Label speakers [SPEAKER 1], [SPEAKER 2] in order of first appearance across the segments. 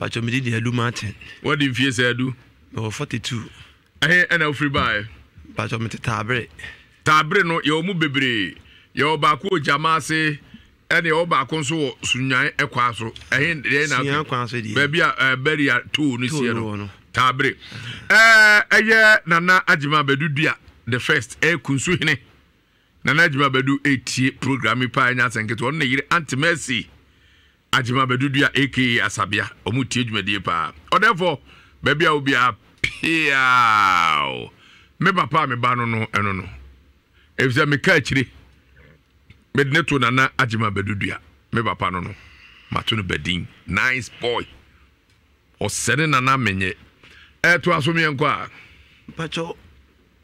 [SPEAKER 1] pàtó mi di di ẹdu martin. wọ́n di nfiye sẹ́ ẹdu. mi forty two. ẹhẹ ẹna ofiri báyẹ. pàtó mi ti taabere. taabere no yẹ wọ́n mu bebree yẹ wọ́n baako wọ jama ase ɛna yɛwɔ baako nso wɔ sunyan ɛkwa so ɛhɛn deɛ na sunyan kwan di. deɛ baabi a ɛɛ eh, bɛria tóo ne seɛ no taabere ɛɛ ɛyɛ nana ajima abɛdu dua the first ɛyɛ eh, kunsuhene nana ajima abɛdu etie program yi paa ɛnya asɛnketewa ɔno na yiri antimɛsi. agyima bɛdudu a aka asabea ɔmo tie dwumadie paa ɔdɛfo baabi a obiara piao me papa a me ba no no ɛno no efisɛ meka akyire mede ne to nana agyima bɛdudu a me papa no no mato no bɛdin nice boy ɔsɛne nana menyɛ
[SPEAKER 2] ɛɛto aso miɛ nkɔ a mpakyɛ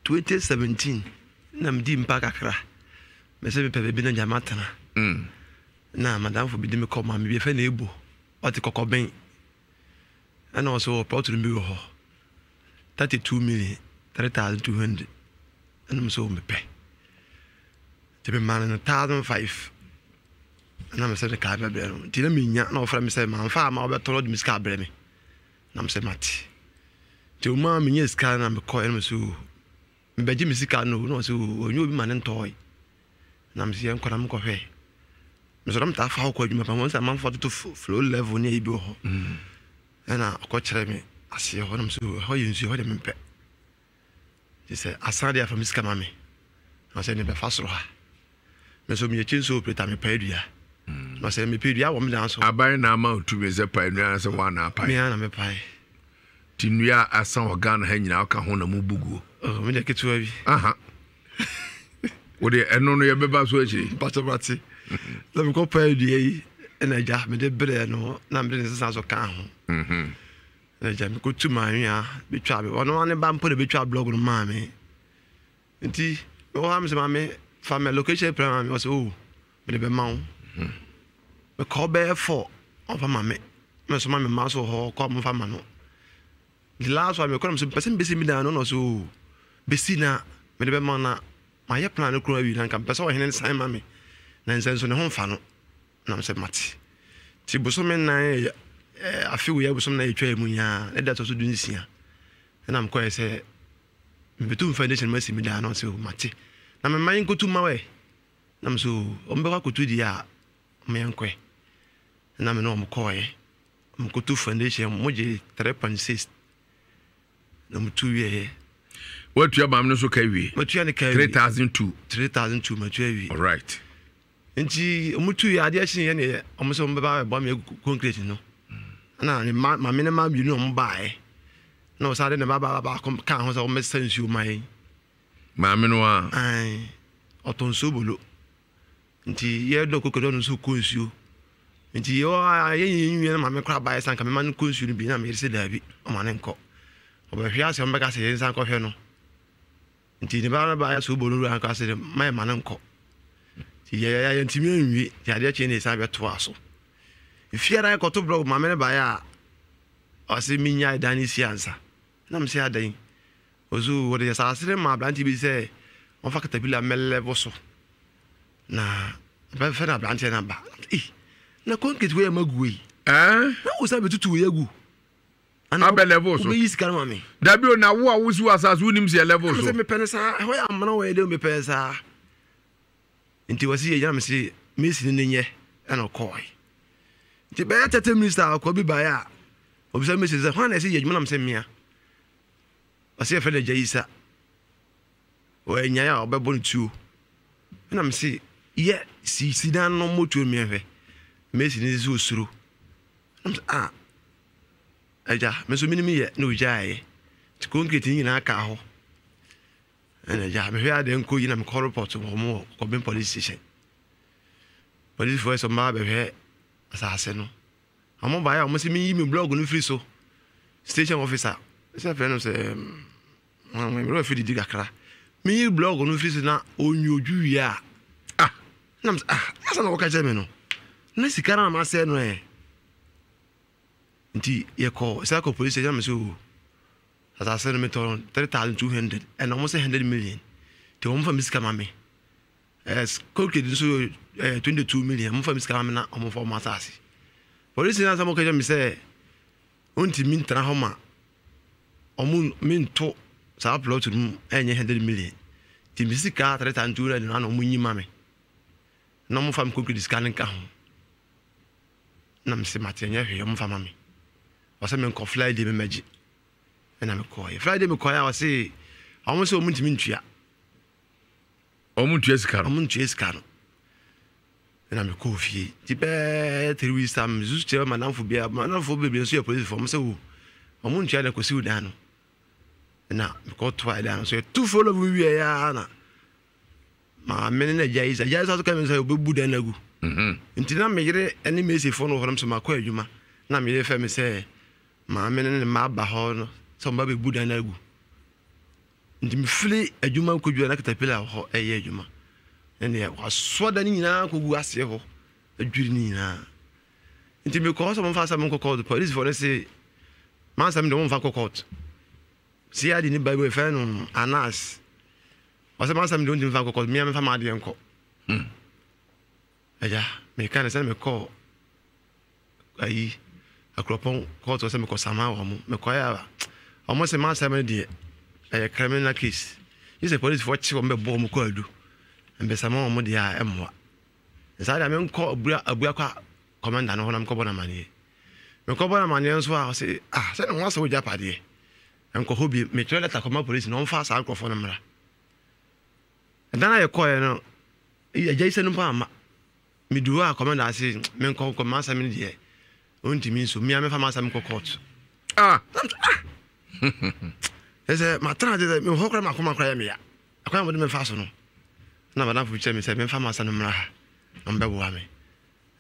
[SPEAKER 2] 2017 na medi mpa kakra mɛsɛ mepɛ baabi na nyame atena mm. na madamfo bi de me kɔ maame bi ɛfɛ na ebo ɔte kɔkɔbɛn ɛna ɔso ɔpɔtoro bi wɔ hɔ thirty two million three thousand two hundred ɛna mo so mepɛ te me maa no thousand five ɛna mo sɛ ne kaa bɛbrɛ no nti na mi nya na ɔfra mi sɛ maa nfa ama ɔbɛtɔrɔ de mi sika abrɛ mi na mo sɛ ma te nti o maa mi nya sika na mi kɔ ɛna mo so mebɛgye mi sika no na ɔso onye obi ma ne ntɔɔe na mo sɛ yɛn kɔ na kɔhwɛ mesɔrɔ metaa fa wokɔ adwuma pam sɛ amanfoɔ toto flow level ni ayi bi wɔ hɔ mm. ɛna ɔkɔkyerɛ me aseɛ hɔ nam sɛ ɛhɔ yɛ nsuo hɔ de mempɛ nti sɛ asan de afa me sika ma me na sɛ ne bɛfa soro ha me so meyɛkyi nso opreta mepɛ adua na sɛ mepɛ mm. dua wɔ meda so aban na ama otumi sɛ pa nnua sɛ
[SPEAKER 1] woana apae mea na mepae nti nnua asan wɔ ghana ha nyinaa woka ho na mobu guo
[SPEAKER 2] mede ketewa bi aha wode ɛno no yɛbɛba so akyiri batɔbrate na mekɔpɔ adua yi ɛna agya mede berɛ no na mede ne sesa so ka ho mhm. na agya mekɔtu maawea bɛtwa me ɔno ane ba mpo na bɛtwa blog no maa me nti mewɔ ha me sɛ mame fa me location pra ma me ɔ sɛ o oh, mede bɛma wo mhm. mekɔ bɛyɛ fɔ ɔmfa ma me meso ma me so hɔ kɔ momfa ma no nti last wa mekɔ nam so mpɛ sɛ mi daa no ɔnɔ so o oh, bɛsi na mede bɛma na mayɛ plan no kura awi na nka mpɛ sɛ ɔhene ne san ma me na nsɛ nso ne ho mfa no nam sɛ mate nti bosome nnan afe wei abosom na yɛtwaɛ mu nyaa na da tɔ so dunsia ɛna mekɔɛ sɛ mepɛtu foundation masi me daa na sɛ oh, mate na mema yɛ nkɔtu ma wɛ nam so ɔmbɛkɔ akɔtu deɛ a meyɛnkɔɛ na me ne ɔmkɔɔɛ mkɔtu foundation mogye 3.6 na mutu wieɛ watua maame no so ka wie matua ne ka 3002 3002 matua wie right nti ɔmutu yɛ adeɛ hyɛn yɛ ne yɛ ɔmo sɛ ɔmo bɛba abɛbɔ mi concrete no ɛna maame ne ma mmienu ɔmo baayɛ na ɔsan de ne ba baako baako kaa ho sɛ ɔmo sɛ nsuo ma yɛn. maame no a. ɛn ɔtɔ nsuo bolo nti yɛ dɔ kokoro no nso kɔ nsuo nti yɛ ɔ yɛ yɛn nwi na maame kora baayɛ sanka mɛma no kɔ nsuo no bi na mɛ yɛrɛ sɛ daabi ɔmo ne nkɔ ɔbɛhwɛ ase ɔmo bɛka sɛ yɛn nsa nkɔhwɛ no nti ne ba baayɛ yɛntumi anwie nti adeɛ kyɛ ne ɛsan bɛtoa so fiara kɔto blɔg maame no baeɛ a ɔse menya ɛdan no si ansa na m sɛ adan ɔso wɔde yɛsaasere ma aberante bi sɛ ɔmfa katapila mmɛlɛbo so na bɛfɛ no aberanteɛ no ba na konkret wei ɛma gu na wo sa bɛtutu wei agu abɛ level so wobɛyi sika no na wo a wosi wɔ asase so sɛ mepɛ no saa ɛhɔ yɛ amana nti wɔsi yɛ yɛnam sɛ mesi ne nyɛ ɛna ɔkɔɔe nti bɛyɛ tɛtɛ minista akɔ bi baeɛ a obisa mesi sɛ hwan na ɛsɛ yɛ adwuma nam sɛ mmea ɔsɛ yɛfɛ no agya yi sa ɔyɛ nyae a ɔbɛbɔ no tuo ɛnam sɛ yɛ sisidan no mmɔtuo mmiɛhwɛ mesi ne sɛ osuro agya me so menim yɛ na ogyaeɛ nti konkrete nyinaa kaa hɔ ɛna gya mehwɛ adeɛ nkɔ yi na mekɔ report wɔ mo wɔ kɔbɛn police station police foɔ sɛ mmaa bɛhwɛ asase no ɔmo baeɛ a ɔmo sɛ meyi me blog no firi so station officer sɛ fɛ no sɛ mmerɛ afi didi kakra meyi blog no firi so na ɔnwi odwu wie a ah nam ah asa na wɔka kyerɛ me no na sika no na masɛ no ɛ nti yɛkɔ sɛ akɔ police station na me sɛ oo asase no metɔ three thousand two hundred ɛna wɔn sɛ hundred million te wɔn fa mi sika ma mi ɛɛ kolkedi nso yɛ eh, ɛɛ twenty million wɔn fa mi sika ma mi na wɔn fa wɔn asase polisi náà sɛ wɔn kɛkyɛ mi sɛ wɔn ti mi ntena hɔ ma wɔn mi nto saa plɔt mu ɛnyɛ 100 million te mi sika three thousand two hundred na wɔn nyi ma mi na wɔn fa mi kolkedi sika ne nka ho na mi sɛ ma te ɛnyɛ hwɛ wɔn fa ma mi wɔsɛ mi nkɔ fly de mi ma gye ɛna mekɔɔyɛ friday mekɔɛ a ɔse ɔmo sɛ ɔmu ntumi ntua ɔmo ntua sika no ɔmo ntua sika no ɛna mekɔɔ fie nti bɛɛ three weeks time mesusu kyerɛ manamfo bia manamfo bebree nso yɛ polisifoɔ ɔmo sɛ wo ɔmo ntua na ɛkɔsi wo dan no ɛna mekɔtoa ɛdan no so yɛtu fo lɔbi wiɛ yaa na maame ne na agya yi sɛ agya yi sɛ so ka mi sɛ ɔbɛbu dan no agu mhm. nti na meyere ɛne meesifoɔ no wɔ hɔ no so makɔ adwuma na meyere fɛ me sɛ maame ne ne mma aba hɔ no sɛ ɔmba bɛbu dan no agu nti mefiri adwuma nkɔdwua na katapila hɔ ɛyɛ adwuma ɛneɛ wasoa da no nyinaa kɔgu aseɛ hɔ adwiri no nyinaa nti mekɔɔ sɛ momfa asɛm nkɔ court policefoɔ no se mansɛm de momfa kɔ court siade ne bible ɛfɛ no anas ɔsɛ mansɛm de wontimi fa kɔ court mea mefa maadeɛ nkɔ agya hmm. meka ne sɛ mekɔɔ ayi akurɔpɔn court ɔ sɛ mekɔ samaa wɔ mo mekɔɛ a ɔmo sɛ maasɛm no deɛ ɛyɛ criminal case yi sɛ polisifoɔ kye wɔn bɛbɔ wɔn kɔ adu mbɛsɛmɔ wɔn deɛ a ɛmmoa nsaa deɛ menkɔ abua abua kɔ kɔmanda no hɔ na mekɔbɔ no amaneɛ mekɔbɔ no amaneɛ nso a ɔse ah sɛ ne ho asɛ wogya padeɛ nkɔhɔ bi mekyerɛ lɛta kɔma polisi na ɔmfa saa nkurɔfoɔ no mmra ɛdan a yɛkɔɛ no agya yi sɛ no mpo amma meduo a kɔmanda ase menkɔ kɔma asɛm no deɛ ɔntumi nso mmea mɛfa ma asɛm kɔ court ah sɛ matena ade sɛ mehɔ kora makoma kora yɛ meya akwan a mode memfa so no na madamfo bi kyerɛ me sɛ memfa masa no mmra ha na mbɛboa me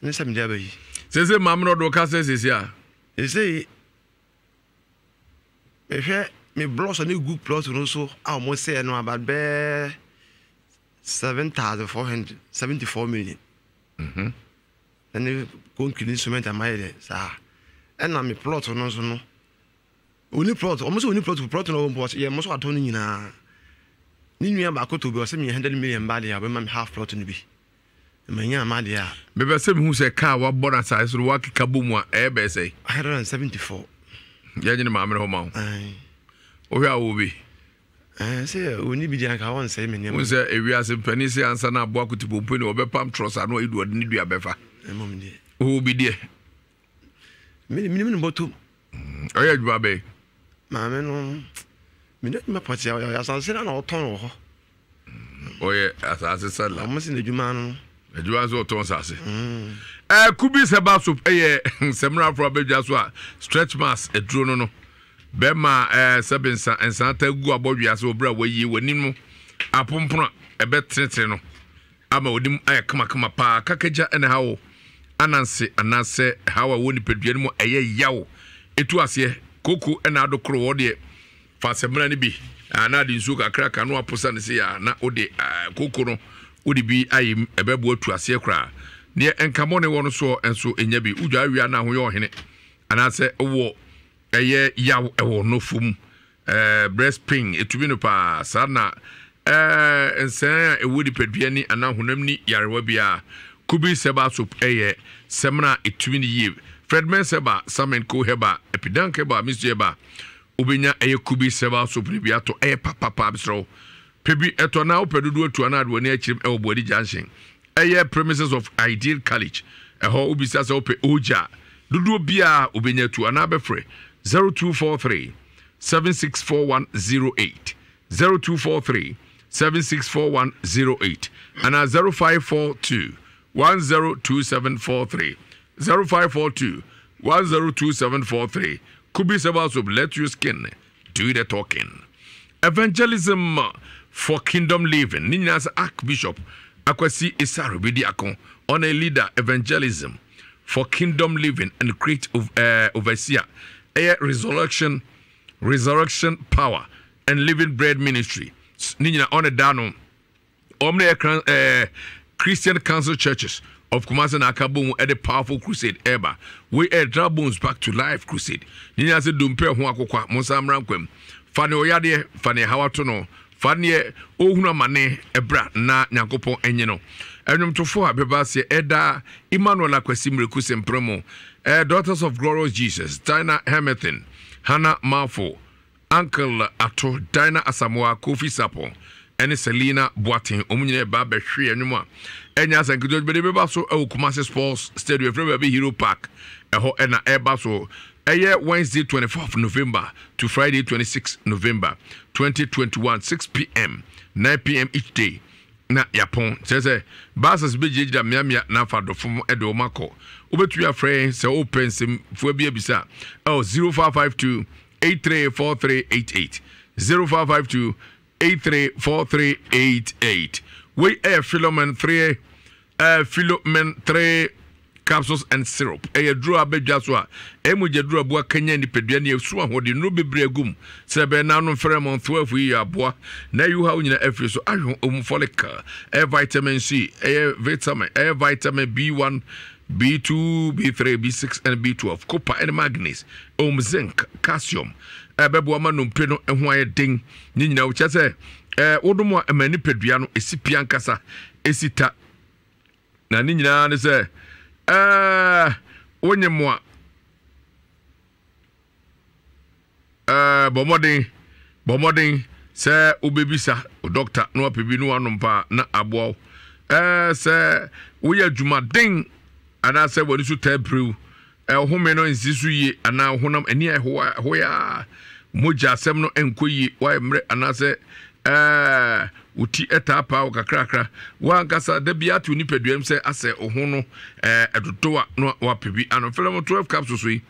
[SPEAKER 2] ne sɛ mede abɛyi sese ma mmerɛ ɔde ɔka sɛ sesi a ɛsei mehwɛ me blɔs ne gu plɔt no so a ɔmo sɛɛ no aba bɛɛ 74 million ɛne mhm. concrete instrument amayɛ dɛ saa ɛna me plɔt no nso no oni plot ɔmo sɛ oni plot plot na ɔmo yɛ mo so atɔ no nyinaa ne nua baako to ɔsɛ mi yɛ hundred million ba deɛ ɔbɛma mi half plot no bi mɛnya ama deɛ a. bɛbɛ sɛ mihu sɛ kaa wabɔ na saa soro wakeka bɔ mu a ɛyɛ bɛɛ sɛ. hundred and seventy
[SPEAKER 1] four. yɛnyɛ ne maame hɔ ma wo. wohwɛ a wo bi. sɛ
[SPEAKER 2] oni bi di anka wɔn nsɛm mi nneɛma.
[SPEAKER 1] wosɛ ewiase mpanyin sɛ ansa na aboa kutubompo ni ɔbɛpam trɔsa na ɔyi
[SPEAKER 2] duade ne dua bɛfa. ɛmɔ mi deɛ. wo bi deɛ. mi ni mi ni bɔ tom. ɔyɛ adwuma bɛɛ maame no mede adwuma pɔte ɔyɛ asase na na ɔtɔn wɔ hɔ
[SPEAKER 1] ɔyɛ asase sala ɔmo
[SPEAKER 2] si n'adwuma no
[SPEAKER 1] adwuma nso ɔtɔn asase mm. ɛku bi sɛ ba so ɛyɛ nsɛmúrafo abɛdwa so a stretch mass aduro no no bɛrima ɛɛ sɛbi nsa nsanta gu abɔdua so obira wɔyie wɔnim no apompona ɛbɛtenetene no ama wɔnim ayɛ kamakama paa kakagya ɛna ha wɔ anansi anasɛ ha wɔ wɔ nipadua no mu ɛyɛ yaw etu aseɛ koko ɛna ado koro wɔ deɛ fa asɛmmerɛ no bi ana de nsuo kakra ka no aposa no sɛ yɛ na wode koko no wode bi ayɛ m ɛbɛboa tu aseɛ koraa neɛ nkamɔ ne wɔ no soɔ nso ɛnya bi wodwa awia no ahoyɛ ɔhene anaasɛ wɔ ɛyɛ yaw ɛwɔ nofo mu breast pain ɛtumi no paa saa na nsɛn a ɛwɔ nipadua ni anaa honam ni yarewa bi kubi sɛba so ɛyɛ sɛm no a yie fred menseba samen ko heba epidank heba mr heba wobɛnya ɛyɛ kubi sɛba soap no bi atɔ ɛyɛ papapa meserɛ wo pɛ bi ɛtɔ na wopɛ dodoɔ atua no adeɔne akyirim ɛwɔ boadi junction ɛyɛ premises of ideal college ɛhɔ wobisa sɛ wopɛ ogya dodoɔ biaa wobɛnya tu anaa bɛfrɛ 0243 764108 0243 764108 anaa 0542 102743 0542 102743. Kubi Sebasub, let your skin do the talking. Evangelism for Kingdom Living. Nina's Archbishop Akwasi Isaru Bidiakon on a leader evangelism for Kingdom Living and Great uh, Overseer. A resurrection, resurrection power and living bread ministry. Nina on a dano. Omne uh, Christian Council Churches. of Kumasi na Akabom at the powerful crusade ever. We air draw bones back to life crusade. Nina se dumpe ho akokwa Mosam Rankwem. Fane oyade, fane hawato no. Fane ohunu amane ebra na Nyankopon enye no. Enwomtofo a beba se eda Emmanuel Akwesi Mreku Sempremo. Eh, Daughters of Glorious Jesus, Dinah Hamilton, Hannah Marfo, Uncle Ato, Dinah asamoa Kofi Sapo. ɛne selina boaten ɔmu nyina ɛba bɛhwee ɛnwom a ɛnyɛ asɛnketewa bɛde bɛba so ɛwɔ kumase sports stadium ɛfrɛ baabi hero park ɛhɔ ɛna ɛba so ɛyɛ wednesday twenty fourth november to friday twenty 26 november twenty twenty one six pm nine pm each day na yɛapɔn kyerɛ sɛ bases bɛgyinagyina mmeammea na afa dɔfo m ɛde wɔm akɔ wobɛtumi afrɛ sɛ wopɛ nsɛmfoɔ bi abisa ɛwɔ five five two 834388 wei ɛyɛ philomen 3 uh, 3 capsules and syrup ɛyɛ duro abɛdwa so a mu gye kanya nipadua ne ɛsu ahoɔden nuro bebree sɛ ɛbɛyɛ nanom frɛ mɔ ntoafo yi aboa na ɛyi wohaw nyina afiri so ahwe omufolic ɛyɛ vitamin c vitamin ɛyɛ vitamin b1 b2 b3 b6 and b12 copper and manganese um zinc calcium ɛbɛboa ma nnompe no ho ayɛ den ne nyinaa wokyɛ sɛ ɛɛ wodom a ɛmɛ nipadua no esi pia nkasa esi ta na ne nyinaa ne sɛ wonye mo a ɛɛ bɔmɔden sɛ wobɛbisa dɔkta na wapɛ bi ne wanom paa na aboa wo sɛ woyɛ adwumaden anaasɛ w'ani so taa pirew ɛhome no nsi so yie anaa honam ani a ɛhoɛ a mogya asɛm no nkɔ yie woayɛ mmerɛ anaasɛ wo ti ɛtaa paa wo kakrakra woankasa da bia ate wo sɛ asɛ wo no ɛdodo a na woapɛ bi anɔfrɛ mo 12 capsules yi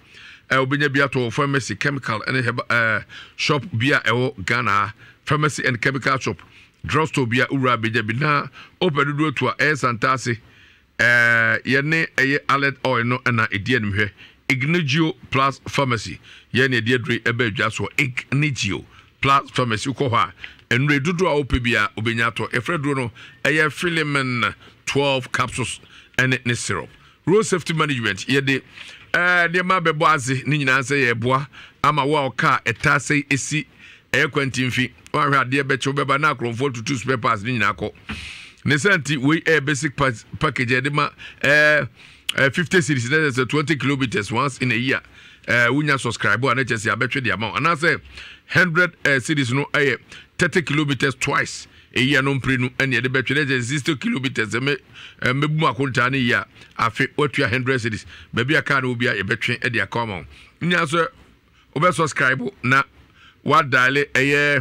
[SPEAKER 1] wobɛnya bi atɔ wɔ pharmacy chemical ne shop bi a ɛwɔ ghana pharmacy and chemical shop drugstore bi a wowura bɛgya bi na wopɛ dodoɔ tu a ɛyɛ santaase Eh, yɛne ɛyɛ eh, alert oil no eh, na ɛdi anim hwɛ ignigio plus pharmacy yɛne ɛdi adure ɛbɛ adwa soɔ ignigio plus pharmacy wokɔ hɔ a nnure dodoɔ a wopɛ bi a wobɛnya atɔ ɛfrɛ duro no ɛyɛ filimin twelve capsules ɛne ne syrup road safety management yɛde nneɛma bɛbɔ ase ne nyinaa sɛ yɛboa ama wo a ɔka ɛtaa sɛ ɛsi ɛyɛ kwantimfi woahwɛ adeɛ bɛkyɛ wobɛba na akorɔmfoɔ tutu spare parts ne nyinaa kɔ ne sa nti wei ɛyɛ basic package ɛde ma ɛɛ ɛɛ fifty series na ɛsɛ twenty kilometres once in a year ɛɛ wonya subscribe a ne kyɛ sɛ abɛtwe de ama wɔn anaasɛ hundred ɛɛ series no ɛyɛ thirty kilometres twice eyi ano mpiri no ɛna yɛde bɛtwe ne kyɛ sixty kilometres ɛmɛ ɛmɛbu mu akontaa ne yia afe watua hundred series baabi a kaa no obi a yɛbɛtwe ɛde akɔ ama wɔn nyɛ nso wɔbɛ subscribe na wadaale ɛyɛ. Eh,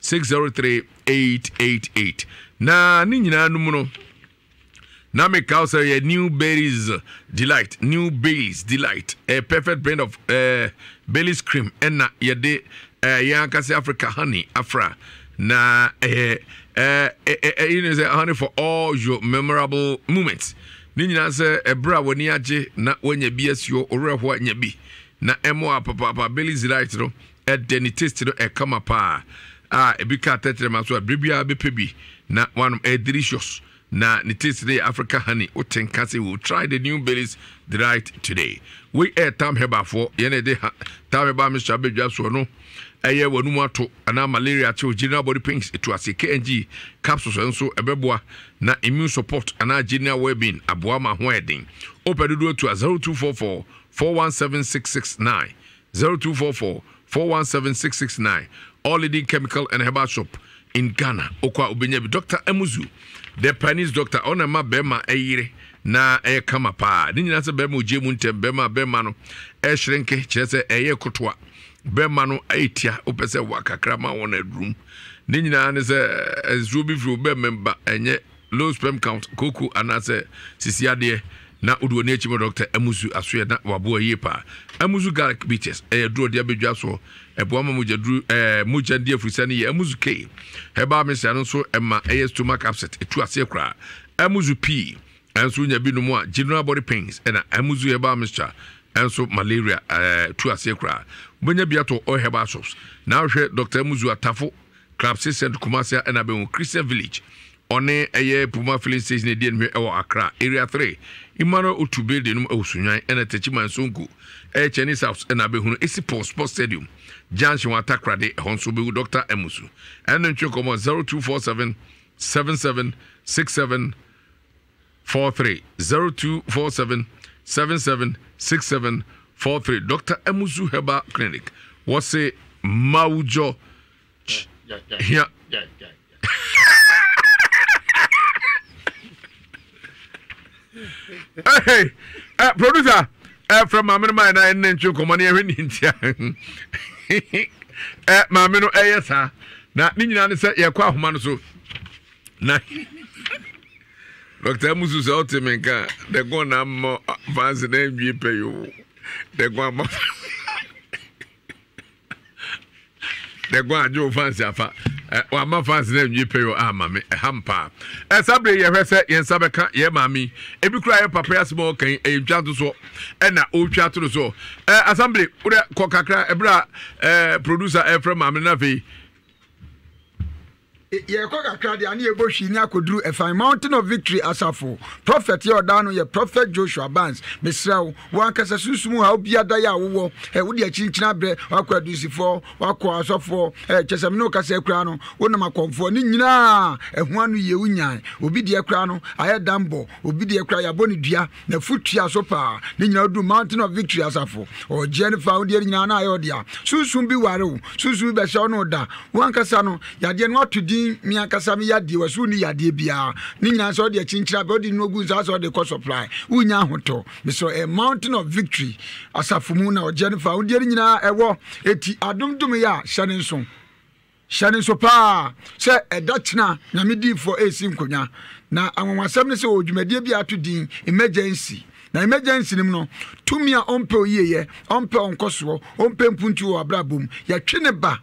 [SPEAKER 1] six zero three eight eight eight na ne nyinaa no mu no na meka wo sɛ yɛ new berries delight new Berries delight a perfect blend of uh, baileys cream ɛna yɛde uh, yɛn ankasa africa honey afra na ɛyɛ ɛyi ne honey for all your memorable moments ne nyinaa sɛ ɛberɛ a w'ani agye na woanya bi asuo ɔwerɛhoa nya bi na ɛmoa papaapa berries delight no ɛdɛ ne taste no ɛkama paa a ebi ka tɛkyerɛma so a bere biara bɛpɛ bi na wanom ɛyɛ delicious na ne taste ne africa honey wote nka sɛ wo try the new berries right today wei ɛyɛ tam hebafoɔ yɛne ɛde tam heba mesra bɛdwa soɔ no ɛyɛ w'anum ato anaa malaria kyɛw general body pains ɛtu ase kng capsules nso ɛbɛboa na immune support anaa general wellbeing aboa ma ho ɛden wopɛ dodoɔ tu a zero zero two two four four four four four four one one seven six six nine seven six six nine all leading chemical and herbal shop in ghana okwa obenya bi dr amuzu the panis doctor ɔna ma bɛrima ɛyere na ɛyɛ kama paa ne nyinaa sɛ bɛrima ogye mu eh, ntɛm bɛrima bɛrima no ɛhyerɛ nke kyerɛ sɛ ɛyɛ kotoa bɛrima no ɛyɛ tia wopɛ sɛ wa kakra ma wɔn adurum ne nyinaa ne sɛ ɛsuo bi firi wo bɛrima mba ɛnyɛ low sperm count koko anaasɛ sisi adeɛ na wode ne akyi bɛ dɔctor amusu asoɛ na waboa yie paa amusu garlic beaches ɛyɛ duro de abɛdwa soɔ ɛboa ma mogya duru ɛɛ mogya de afiri sɛ no yɛ amusu k herbal mixture no nso ɛma ɛyɛ stomach upset etu aseɛ koraa amusu p ɛnso nya binom a general body pains ɛna amusu herbal mixture ɛnso malaria ɛɛ tu aseɛ koraa bonya bi ato all herbal shops na ahwɛ dr amusu atafo crabsey cent kumasi ɛna bɛn wɔ christian village ɔne ɛyɛ puma filling station adi anim ɛwɔ accra area three emmanuel otu building no ɛwɔ sunwan ɛna tɛkyi mansonko ɛyɛ chinese house ɛna abɛhunu esi paul sports stadium junction atakrade ɛhɔ nso bɛwu dr emusu ɛna ntwe kɔmɔ zero two four seven seven seven six seven four three zero two four seven seven seven six seven four three dr emusu herbal clinic wɔsi mawujɔ hia. Hey, uh, producer, uh, from Mamino Mine, I didn't you come on here in India. Eh, yes, sir. Now, said, quite human, so. Dr. na wama fans na nwie pɛ yɛ ama ah, me ɛha mpaa ɛsa berɛ yɛhwɛ sɛ yɛn nsa bɛka yɛ maame ebi kura yɛ papa yɛ asɛm a ɔkan ɛyɛ twa to soɔ ɛna ɔretwa to no soɔ ɛɛ asambere wodɛ kɔ kakra ɛberɛ a ɛɛ producer ɛfrɛ maame no afei
[SPEAKER 3] yɛkɔ kakra deɛ ane yɛbɔ hwii ne akɔduru ɛfan mountain of victory asafo prophet yɛ ɔda no yɛ prophet joshua bans mesrɛ wo woankasa sunsum ha wobiada yɛ a wowɔ ɛ wode akyinkyina berɛ woakɔ adusifoɔ woakɔ asɔfoɔ ɛ kyɛ sɛ mene wokasa koraa no wonam akɔmfoɔ ne nyinaa ɛho ano yie wo nyan obi deɛ koraa no ayɛ dambɔ obi deɛ koraa yɛabɔ ne dua na fotua so paa ne nyinaa wodu mountain of victory asafo ɔgyeɛ no fa wodeɛ no nyinaa no ayɛ ɔde a sunsum bi ware wo sunsum bi bɛhyɛ wo no da woankasa no yadeɛ no wato din me me ankasa me yadeɛ wɔso ni yadeɛ biara ne nyinaa sɛ ɔde akyinkyira bɛ ɔde nuogu nsa sɛ ɔde kɔ supply wonya ahotɔ mesɛ eh, a mountain of victory asafo mu na ɔgye no fa wodeɛ no nyinaa ɛwɔ eh, ɛti adomdom yɛ a hyɛ ne nso hyɛ ne nso paa sɛ ɛda kyena nyame diifoɔ ɛɛsi eh, nkonnwa na anwanwasɛm no sɛ ɔwɔ dwumadie bi ato din emergency na emergency nim no tumi a ɔmpɛ oyieɛ ɔmpɛ ɔnkɔsoɔ ɔmpɛ mpuntu wɔ abrabɔ mu yɛtwe ne ba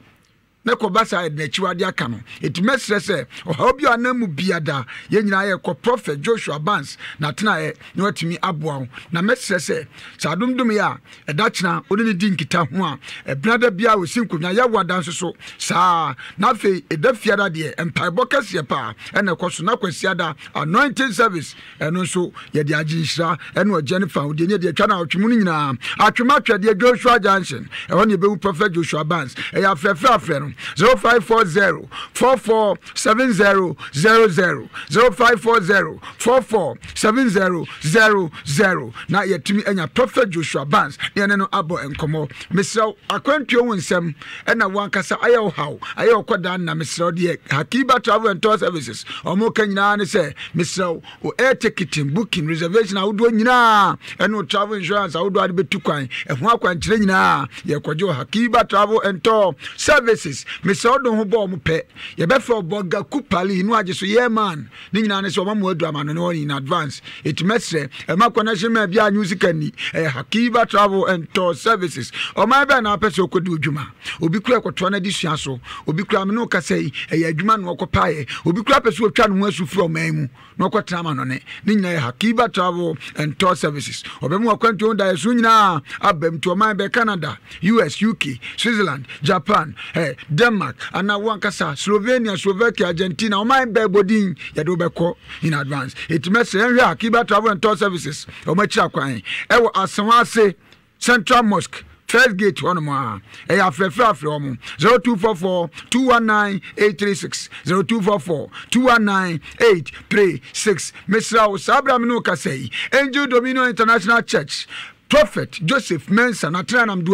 [SPEAKER 3] na kɔba saa yɛde n'akyiwade aka no ɛti mɛserɛ sɛ ɔhaw bi a anan mu bia daa yɛn nyinaa yɛkɔ prophet joshua bans natenaeɛ na watumi aboa wo na mɛserɛ sɛ saa domdomyɛ a ɛda kyena wone ne di nkita ho a ɛbenada biaa wɔsi nkonnwa yɛawoada nso so saa na afei ɛda fiada deɛ mpaebɔ kɛseɛ paa ɛna ɛkɔ so na kwasiada anointing service ɛno nso yɛde agye nhyira ɛne ɔgye ne fa wodeɛ ne yɛde atwa no awɔtwe mu no nyinaa joshua junction ɛhɔ ne prophet joshua bans ɛyɛ afrɛfrɛ afrɛ 0540 447000 0540 na yɛtumi anya prophet joshua bans ne ɛne no abɔ nkɔmmɔ mesrɛ akwantuo wo nsɛm ɛna woankasa ayɛ wo haw ayɛ wo kɔdaa na mesrɛ deɛ hakiba travel and tour services ɔmo ka nyinaa ne sɛ mesrɛ wo air ticketing booking reservation ahodoɔ nyinaa ɛne travel insurance ahodoɔ ade bɛtu kwan ɛho akwankyerɛ nyinaa yɛkɔgye wɔ hakiba travel and tour services mesɛ wode ho bɔɔ mo pɛ yɛbɛfrɛ ɔbɔga kupali no agye so yɛ man ne nyinaa ne sɛ ɔma mo adu amano ne ɔne in advance ɛtumi srɛ ɛma connection ma bia anwe sika ni ɛyɛ hakiva travel and tour services ɔman bɛɛ na wapɛ sɛ ɔkɔdi odwuma obi kura ɛkɔtoa no ade sua so obi kura me ne woka ɛyɛ adwuma na ɔkɔpaeɛ obi kura pɛ sɛ ɔtwa ne ho asu firi ɔman mu na ɔkɔtena ma no ne ne nyinaa yɛ hakiva travel and tour services ɔbɛmu wakwantuo da yɛ so nyinaa abam nti ɔman bɛɛ canada us uk switzerland japan eh, denmark anaa wankasa slovenia slovakia argentina ɔman bɛɛ bɔdin yɛde wobɛkɔ in advance ɛtumi sɛ ɛnhwɛ a kiba travel and tour services ɔmo akyira kwan ɛwɔ asewa ase central mosque first gate zero two hɔnom a ɛyɛ afrɛfrɛ afrɛ hɔ mo 0244 219 two 0244 219 836 mesra wo saa bra me ne wo kasa yi angel dominion international church prophet joseph mensa natena nam do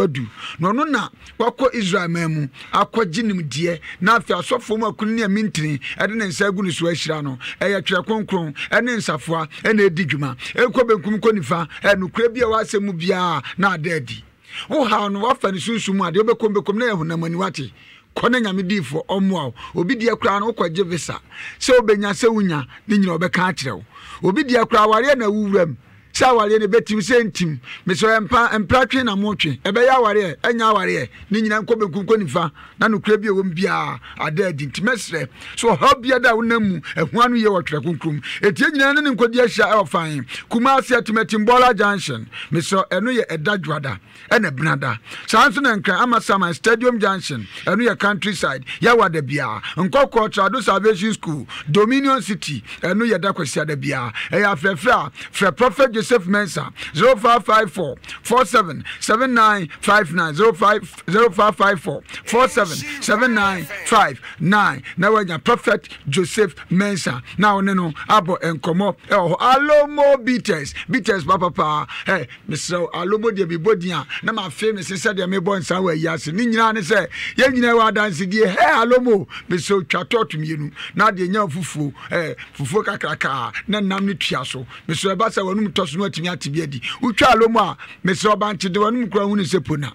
[SPEAKER 3] na ɔno na wakɔ israel man mu akɔgye nimdeɛ na afei asɔfoɔ mu akuni ne amintini ɛde ne nsa agu ne so ahyira no ɛyɛ twerɛ kronkron ɛne nsafoa ɛna ɛdi dwuma ɛkɔ benkum kɔ nifa ɛnokura bi a wɔasɛ mu biara na ada adi wohaw no wafa ne sunsum adeɛ wobɛkom bɛkom na yɛhonamani wate kɔ ne nyame diifoɔ ɔmmoa wo obi deɛ koraa no wokɔgye visa sɛ wobɛnya sɛ wonya ne nyina wɔbɛka akyerɛ wo obi deɛ koraa wareɛ na wowuram sɛ awareɛ no bɛtim sɛ ntim mesɛ mpra twe na motwe ɛbɛyɛ awareɛ ɛnyɛ awareɛ ne nyina nkɔ bɛkum kɔ nifa na nokora bi ɛwɔm biaa ada adi nti mɛserɛ so ɔhaw biada a wonam mu ɛhoa no yɛ wɔ twerɛ kronkrom ɛtie nyina no ne nkɔdi ahyia ɛwɔ fan kuma ase atumatimbola junction mesɛ ɛno yɛ ɛda dwada ɛna benada saa nso na nkra ama saman stadium junction ɛno yɛ countryside yɛwada biaa nkɔkɔ trado salvation school dominion city ɛno yɛ da kwasiada biaa ɛyɛ afrɛfrɛ a frɛ prophet joseph Mensah zero five five four four seven seven nine five nine zero five zero five five four four seven seven nine five nine na wanya prophet joseph mensa na ɔne no abɔ nkɔmɔ ɛwɔ eh, hɔ oh, alomo beaters bitters papapaa ɛ mesrɛ alomo deɛ mebɔ din a na mafe me se sɛdeɛ mebɔ nsa wɔ ayi ase ne nyinaa ne sɛ yɛn nyinaa wɔ adansedie hɛ alomo mesrɛ twa tɔɔto mmienu na deɛ nya fufuo ɛ eh, fufuo kakrakaa na nam ne tua so mesrɛ ɛba sɛ wɔnum tɔ so dollars no atumi ate bi adi wotwa alomu a mesrɛ ɔbankye de wɔnom kora hu ne sɛ pona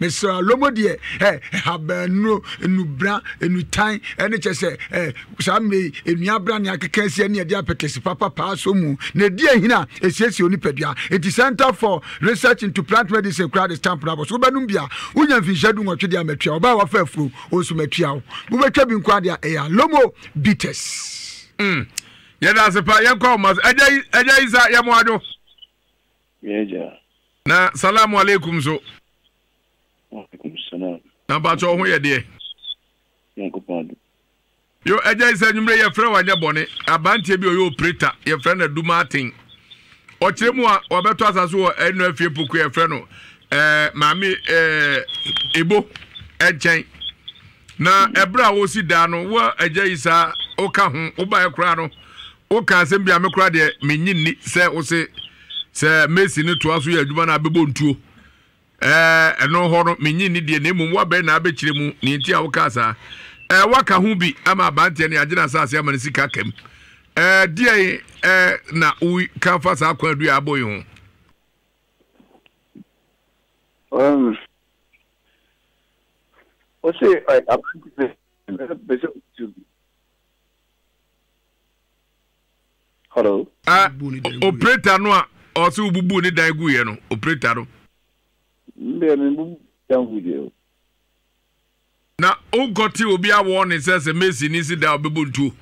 [SPEAKER 3] mesrɛ alomu deɛ habanuo nubra nutan ɛne kyɛ sɛ saa mmei nnuabra ne akeka si ne yɛde apɛkɛse papa paa so mu na ɛdi ahina ɛsiesie onipadua enti center for research into plant medicine koraa de stamp no abɔ so bia wonya mfinhyia du nwɔtwe deɛ matua ɔbaa wafa afuro ɔnso matua wo wobɛtwa bi nkoa deɛ ɛyɛ alomo bites mm. yɛda ase pa yɛnkɔ ɔma ɛgya yi sa yɛmoadwo
[SPEAKER 1] na salamu alaikum so na mpakyɛ wo ho yɛ deɛ yo agya sɛ nwummerɛ yɛfrɛ wanyɛ bɔne abanteɛ bi ɔyɛ opreta yɛfrɛ no adumaten ɔkyerɛ mu a wɔbɛtɔ so wɔ ɛnu afie puku yɛfrɛ no ɛɛ eh, maame ebo eh, ɛnkyɛn na ɛbrɛ a wɔsi daa no wɔ agya yi saa ɔka ho ɔbaayɛ koraa no ɔka asɛm bi a mekora deɛ menyi nni sɛ sɛ mesi n'otu toa so yɛ adwuma no abɛbɔ ntuo ɛno hɔ no na mmom woabɛn na abɛkyerɛ mu ne nti a wokaa saa waka ho bi ama abanteɛ no asase ama no sika kam na woka fa saa kwan a abɔ yi ho um, operator no a ɔsɛ wobubu ne dan guiɛ no opreta no na wonkɔ te obi awɔ ne sɛ sɛ mesi ne si da wobɛbɔ ntuo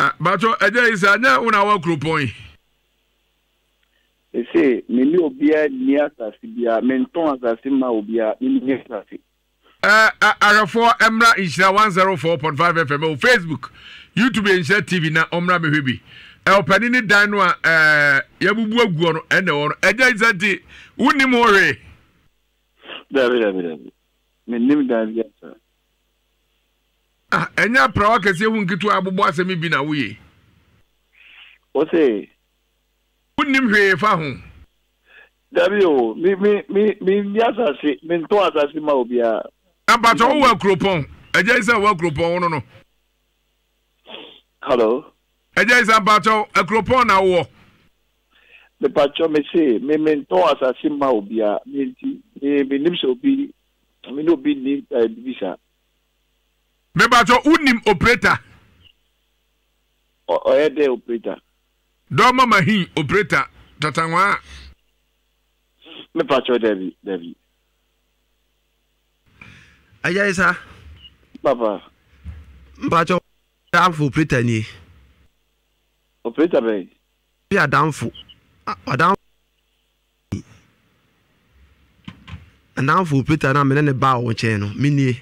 [SPEAKER 1] ah, batɔ agya yi sɛ anyɛ wona wa kuropɔn
[SPEAKER 4] yi ɛsɛ menni obiaa ni asase biaa mentɔn asase ma obiaa menni asase
[SPEAKER 1] ahwɛfoɔ mmra nhyira 104.5 fm facebook youtube nhyira tv na ɔmmra mehwɛ bi ɔpani ne dan no a yɛbubu aguɔ no ɛna ɛwɔ no ɛgya nsa nti wonim hɔ hwee ah ɛnyɛ prawa kɛseɛ ho nketewa abobɔ asɛm bi na
[SPEAKER 4] woyɛ ɔse wonim hwee fa ho dabi o mi mi mi mi asase mentɔ asase ma obiara abatɔ wo wɔ akuropɔn ɛgya yi sɛ wɔ akuropɔn wo no no. hello. ɛgya yi sɛ abatɔ akuropɔn na wɔ. mepatɔ me se me me ntɔn asase ma obia me nti me me nim sɛ obi me ne obi ni ɛɛ bibi sa. mepatɔ unim operator. ɔyɛ dɛ operator. dɔɔ mama hin operator tatanwa. mepatɔ dɛbi dɛbi ɛyɛ yi sa. papa.
[SPEAKER 2] mpatsɔ danfo operator ni. operator bɛyi. bi adanfo adanfo. adanfo operator naa mene ne ba wɔn nkyɛn no mi nie.